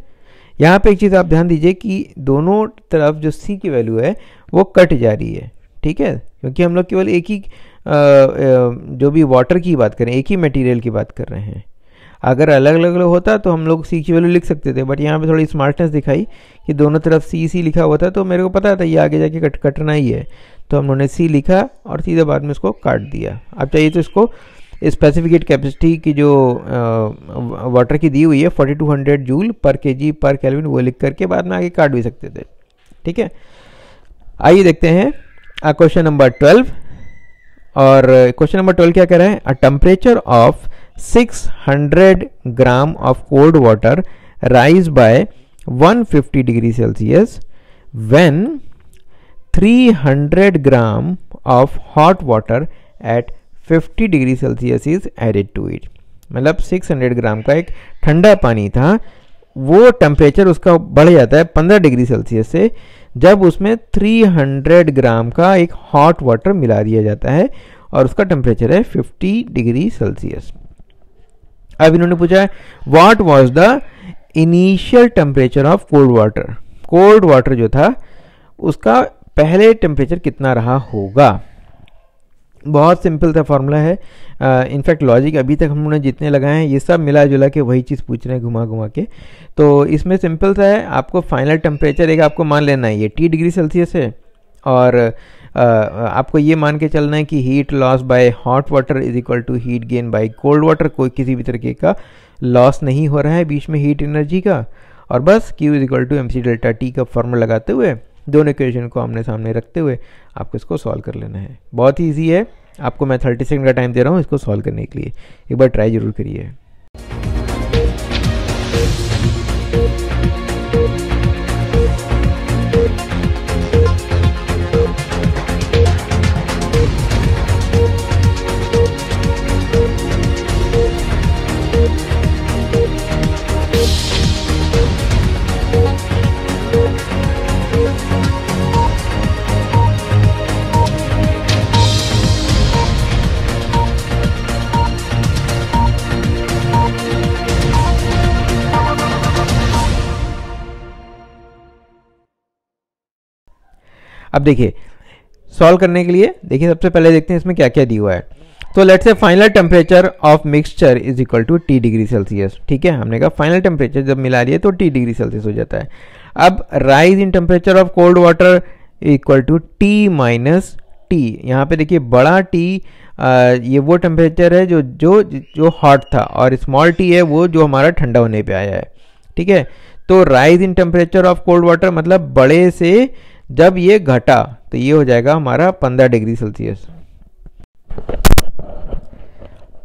यहाँ पे एक चीज़ आप ध्यान दीजिए कि दोनों तरफ जो सी की वैल्यू है वो कट जा रही है ठीक है क्योंकि हम लोग केवल एक ही आ, जो भी वाटर की बात करें एक ही मटेरियल की बात कर रहे हैं अगर अलग अलग होता तो हम लोग सी की वैल्यू लिख सकते थे बट यहाँ पे थोड़ी स्मार्टनेस दिखाई कि दोनों तरफ सी सी लिखा हुआ था तो मेरे को पता था ये आगे जाके कट कटना ही है तो हम उन्होंने सी लिखा और सीधे बाद में इसको काट दिया आप चाहिए तो इसको स्पेसिफिकेट कैपेसिटी की जो वाटर की दी हुई है 4200 joule per K G per kelvin वो लिख करके बाद में आगे काट भी सकते थे ठीक है आइए देखते हैं क्वेश्चन नंबर 12 और क्वेश्चन नंबर 12 क्या कह रहे हैं a temperature of 600 gram of cold water rise by 150 degree Celsius when 300 gram of hot water at 50 degree Celsius is added to it मतलब 600 ग्राम का एक ठंडा पानी था वो टेम्परेचर उसका बढ़ जाता है 15 डिग्री सेल्सियस से जब उसमें 300 ग्राम का एक हॉट वाटर मिला दिया जाता है और उसका टेम्परेचर है 50 डिग्री सेल्सियस अब इन्होंने पूछा है what was the initial temperature of cold water cold water जो था उसका पहले टेम्परेचर कितना रहा होगा बहुत सिंपल सा फॉर्मूला है इनफैक्ट लॉजिक अभी तक हमने जितने लगाए हैं ये सब मिला जुला के वही चीज़ पूछ रहे हैं घुमा घुमा के तो इसमें सिंपल सा है आपको फाइनल टेम्परेचर एक आपको मान लेना है ये टी डिग्री सेल्सियस है और uh, आपको ये मान के चलना है कि heat loss by hot water is equal to heat gain by cold water कोई किसी भी तरीके का लॉस नहीं हो रहा है बीच में हीट एनर्जी का और बस Q is equal to M C delta T का फॉर्मूला लगाते हुए दोनों इक्वेशन को आमने सामने रखते हुए आपको इसको सॉल्व कर लेना है बहुत ही ईजी है आपको मैं थर्टी सेकेंड का टाइम दे रहा हूँ इसको सॉल्व करने के लिए एक बार ट्राई जरूर करिए अब देखिए सॉल्व करने के लिए देखिए सबसे पहले देखते हैं इसमें क्या क्या दिया हुआ है तो let's say final temperature of mixture is equal to T degree Celsius ठीक है हमने कहा फाइनल टेम्परेचर जब मिला रही है तो टी डिग्री सेल्सियस हो जाता है अब rise in temperature of cold water equal to T minus T यहाँ पे देखिए बड़ा टी ये वो टेम्परेचर है जो जो जो हॉट था और स्मॉल टी है वो जो हमारा ठंडा होने पे आया है ठीक है तो rise in temperature of cold water मतलब बड़े से जब ये घटा तो ये हो जाएगा हमारा 15 डिग्री सेल्सियस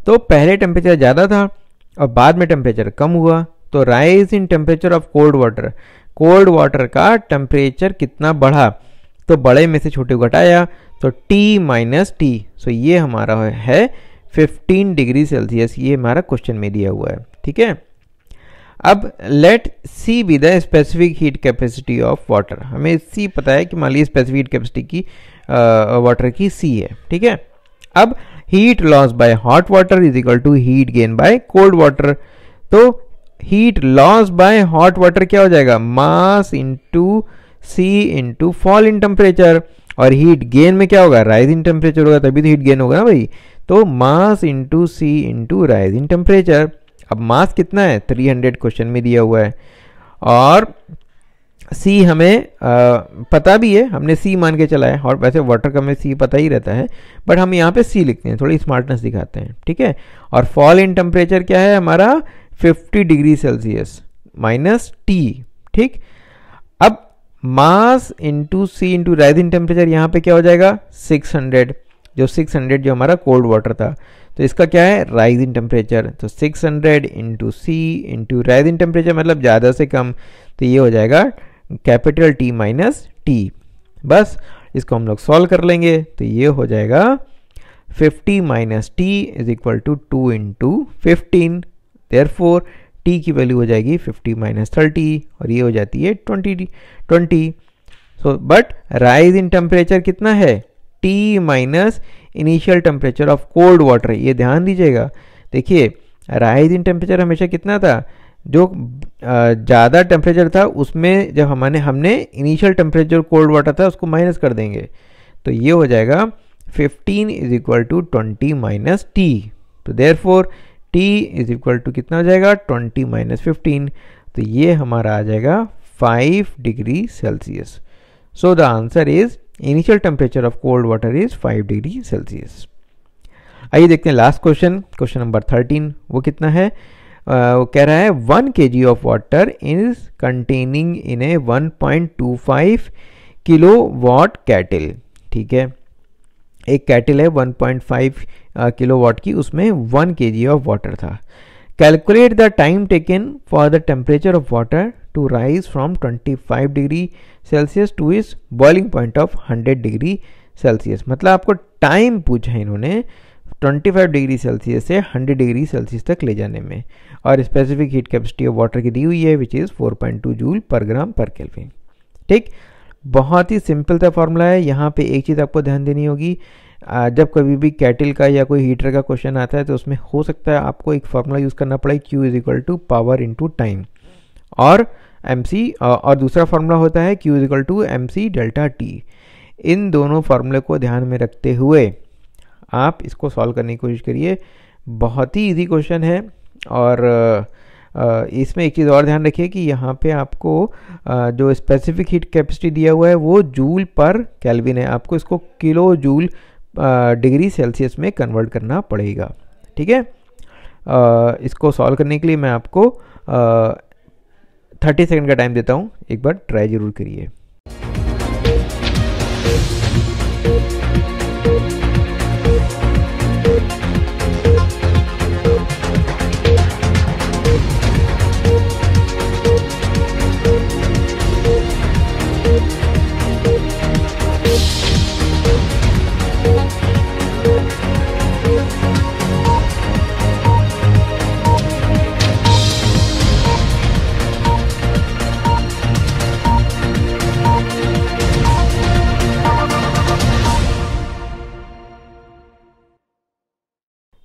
तो पहले टेम्परेचर ज़्यादा था और बाद में टेम्परेचर कम हुआ तो rise in temperature of cold water cold water का टेम्परेचर कितना बढ़ा तो बड़े में से छोटे को घटाया तो टी माइनस टी सो ये हमारा है 15 डिग्री सेल्सियस ये हमारा क्वेश्चन में दिया हुआ है ठीक है अब let C be the specific heat capacity of water हमें सी पता है कि मान लीजिए स्पेसिफिक हीट कैपेसिटी की वाटर की सी है ठीक है अब heat loss by hot water is equal to heat gain by cold water तो heat loss by hot water क्या हो जाएगा mass into C into fall in temperature और हीट गेन में क्या होगा राइज इन टेम्परेचर होगा तभी तो हीट गेन होगा ना भाई तो mass into C into rise in temperature अब मास कितना है 300 क्वेश्चन में दिया हुआ है और सी हमें आ, पता भी है हमने सी मान के चलाया और वैसे वाटर का हमें सी पता ही रहता है बट हम यहाँ पे सी लिखते हैं थोड़ी स्मार्टनेस दिखाते हैं ठीक है और फॉल इन टेम्परेचर क्या है हमारा 50 डिग्री सेल्सियस माइनस टी ठीक अब mass into C into rise in temperature यहाँ पे क्या हो जाएगा हंड्रेड जो 600 जो हमारा कोल्ड वाटर था तो इसका क्या है राइज इन टेम्परेचर तो 600 hundred into C into rise in temperature मतलब ज़्यादा से कम तो ये हो जाएगा कैपिटल टी माइनस टी बस इसको हम लोग सॉल्व कर लेंगे तो ये हो जाएगा 50 minus T is equal to two into fifteen therefore T की वैल्यू हो जाएगी 50 माइनस थर्टी और ये हो जाती है 20 20 so but rise in temperature कितना है T minus initial temperature of cold water ये ध्यान दीजिएगा देखिए राय दिन टेम्परेचर हमेशा कितना था जो ज़्यादा टेम्परेचर था उसमें जब हमारे हमने इनिशियल टेम्परेचर कोल्ड वाटर था उसको माइनस कर देंगे तो ये हो जाएगा 15 is equal to twenty minus T तो therefore T is equal to कितना हो जाएगा 20 माइनस फिफ्टीन तो ये हमारा आ जाएगा 5 degree Celsius so the answer is initial temperature of cold water is five degree Celsius आइए देखते हैं last question question number thirteen वो कितना है Uh, वो कह रहा है one K G of water is containing in a one point two five kilowatt kettle ठीक है एक कैटल है one point five kilowatt की उसमें one K G of water था Calculate the time taken for the temperature of water to rise from 25 degree Celsius to its boiling point of 100 degree Celsius. मतलब आपको time पूछा है इन्होंने 25 degree Celsius से 100 degree Celsius तक ले जाने में और specific heat capacity of water की दी हुई है which is 4.2 joule per gram पर केल्विन ठीक बहुत ही सिंपल सा फॉर्मूला है यहाँ पे एक चीज़ आपको ध्यान देनी होगी जब कभी भी कैटल का या कोई हीटर का क्वेश्चन आता है तो उसमें हो सकता है आपको एक फार्मूला यूज़ करना पड़े Q is equal to power into time और एम सी और दूसरा फार्मूला होता है Q is equal to M C delta T इन दोनों फार्मूले को ध्यान में रखते हुए आप इसको सॉल्व करने की कोशिश करिए बहुत ही ईजी क्वेश्चन है और इसमें एक चीज़ और ध्यान रखिए कि यहाँ पे आपको जो स्पेसिफिक हीट कैपेसिटी दिया हुआ है वो जूल पर कैलविन है आपको इसको किलो जूल डिग्री सेल्सियस में कन्वर्ट करना पड़ेगा ठीक है इसको सॉल्व करने के लिए मैं आपको थर्टी सेकेंड का टाइम देता हूँ एक बार ट्राई ज़रूर करिए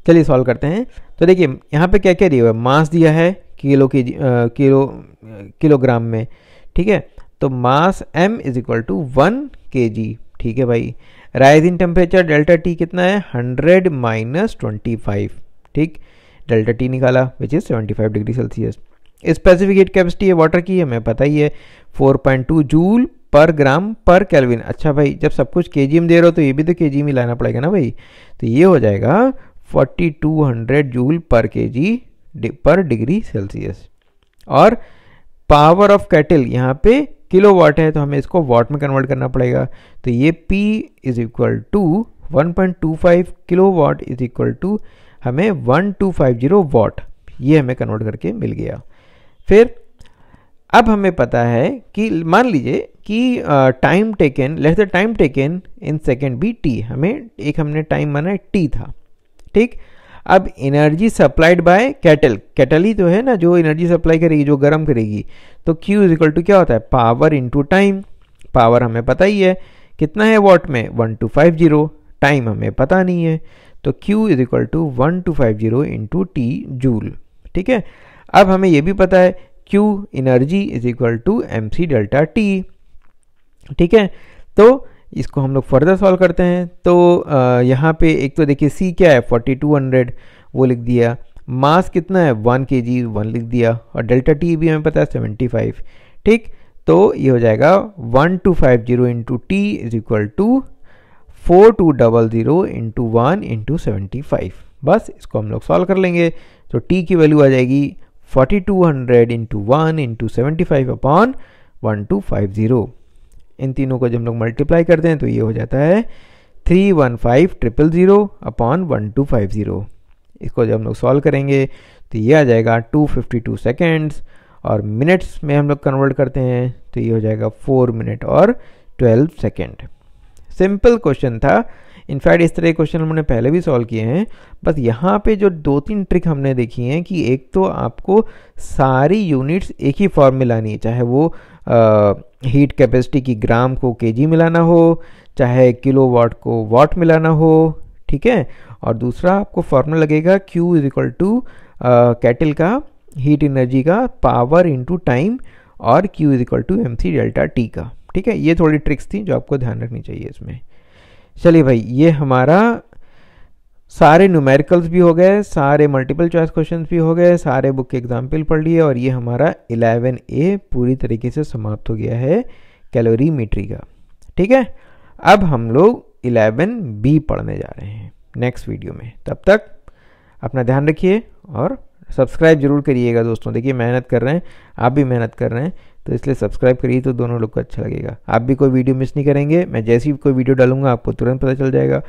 चलिए सॉल्व करते हैं तो देखिए यहाँ पे क्या क्या दिया हुआ है मास दिया है किलो के किलो किलोग्राम में ठीक है तो mass m is equal to one K G ठीक है भाई rise in temperature delta T कितना है हंड्रेड माइनस ट्वेंटी फाइव ठीक डेल्टा टी निकाला which is seventy five degree Celsius specific heat capacity है वाटर की हमें पता ही है four point two joule per gram per kelvin अच्छा भाई जब सब कुछ के जी में दे रहे हो तो ये भी तो के जी में लाना पड़ेगा ना भाई तो ये हो जाएगा 4200 joule per K G per degree Celsius और पावर ऑफ कैटल यहाँ पे किलो वाट है तो हमें इसको वाट में कन्वर्ट करना पड़ेगा तो ये P is equal to 1.25 kilowatt is equal to हमें 1250 वाट ये हमें कन्वर्ट करके मिल गया फिर अब हमें पता है कि मान लीजिए कि time taken let the time taken in second भी टी हमें एक हमने टाइम माना है टी था ठीक अब energy supplied by kettle kettle ही तो है ना जो एनर्जी सप्लाई करेगी जो गर्म करेगी तो Q इज इक्वल टू क्या होता है पावर इंटू टाइम पावर हमें पता ही है कितना है वॉट में one two five zero time हमें पता नहीं है तो Q is equal to one two five zero into T joule ठीक है अब हमें यह भी पता है Q energy is equal to M C delta T ठीक है तो इसको हम लोग फर्दर सॉल्व करते हैं तो यहाँ पे एक तो देखिए सी क्या है 4200 वो लिख दिया मास कितना है वन के जी वन लिख दिया और डेल्टा टी भी हमें पता है सेवेंटी फाइव ठीक तो ये हो जाएगा one two five zero into T is equal to four two double zero into one into seventy five बस इसको हम लोग सॉल्व कर लेंगे तो टी की वैल्यू आ जाएगी forty two hundred into one into seventy five upon one two five zero इन तीनों को जब हम लोग मल्टीप्लाई करते हैं तो ये हो जाता है three one five triple zero upon one two five zero इसको जब हम लोग सॉल्व करेंगे तो ये आ जाएगा टू फिफ्टी टू सेकेंड्स और मिनट्स में हम लोग कन्वर्ट करते हैं तो ये हो जाएगा फोर मिनट और ट्वेल्व सेकेंड सिंपल क्वेश्चन था इनफैक्ट इस तरह के क्वेश्चन हमने पहले भी सॉल्व किए हैं बस यहाँ पे जो दो तीन ट्रिक हमने देखी हैं कि एक तो आपको सारी यूनिट्स एक ही फॉर्म में लानी है चाहे वो हीट कैपेसिटी की ग्राम को केजी मिलाना हो चाहे किलोवाट को वाट मिलाना हो ठीक है और दूसरा आपको फॉर्मूला लगेगा Q is equal to kettle का हीट एनर्जी का पावर इंटू टाइम और Q is equal to M C delta T का ठीक है ये थोड़ी ट्रिक्स थी जो आपको ध्यान रखनी चाहिए इसमें चलिए भाई ये हमारा सारे न्यूमेरिकल्स भी हो गए सारे मल्टीपल चॉइस क्वेश्चन भी हो गए सारे बुक के एग्जाम्पल पढ़ लिए और ये हमारा इलेवन ए पूरी तरीके से समाप्त हो गया है कैलोरी मीट्री का ठीक है अब हम लोग इलेवन बी पढ़ने जा रहे हैं नेक्स्ट वीडियो में तब तक अपना ध्यान रखिए और सब्सक्राइब जरूर करिएगा दोस्तों देखिए मेहनत कर रहे हैं आप भी मेहनत कर रहे हैं तो इसलिए सब्सक्राइब करिए तो दोनों लोग को अच्छा लगेगा आप भी कोई वीडियो मिस नहीं करेंगे मैं जैसी कोई वीडियो डालूंगा आपको तुरंत पता चल जाएगा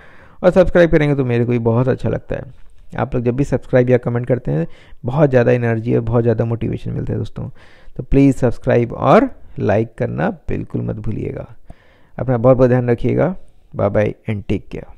और सब्सक्राइब करेंगे तो मेरे को भी बहुत अच्छा लगता है आप लोग जब भी सब्सक्राइब या कमेंट करते हैं बहुत ज़्यादा एनर्जी और बहुत ज़्यादा मोटिवेशन मिलता है दोस्तों तो प्लीज़ सब्सक्राइब और लाइक करना बिल्कुल मत भूलिएगा अपना बहुत बहुत ध्यान रखिएगा bye bye and take care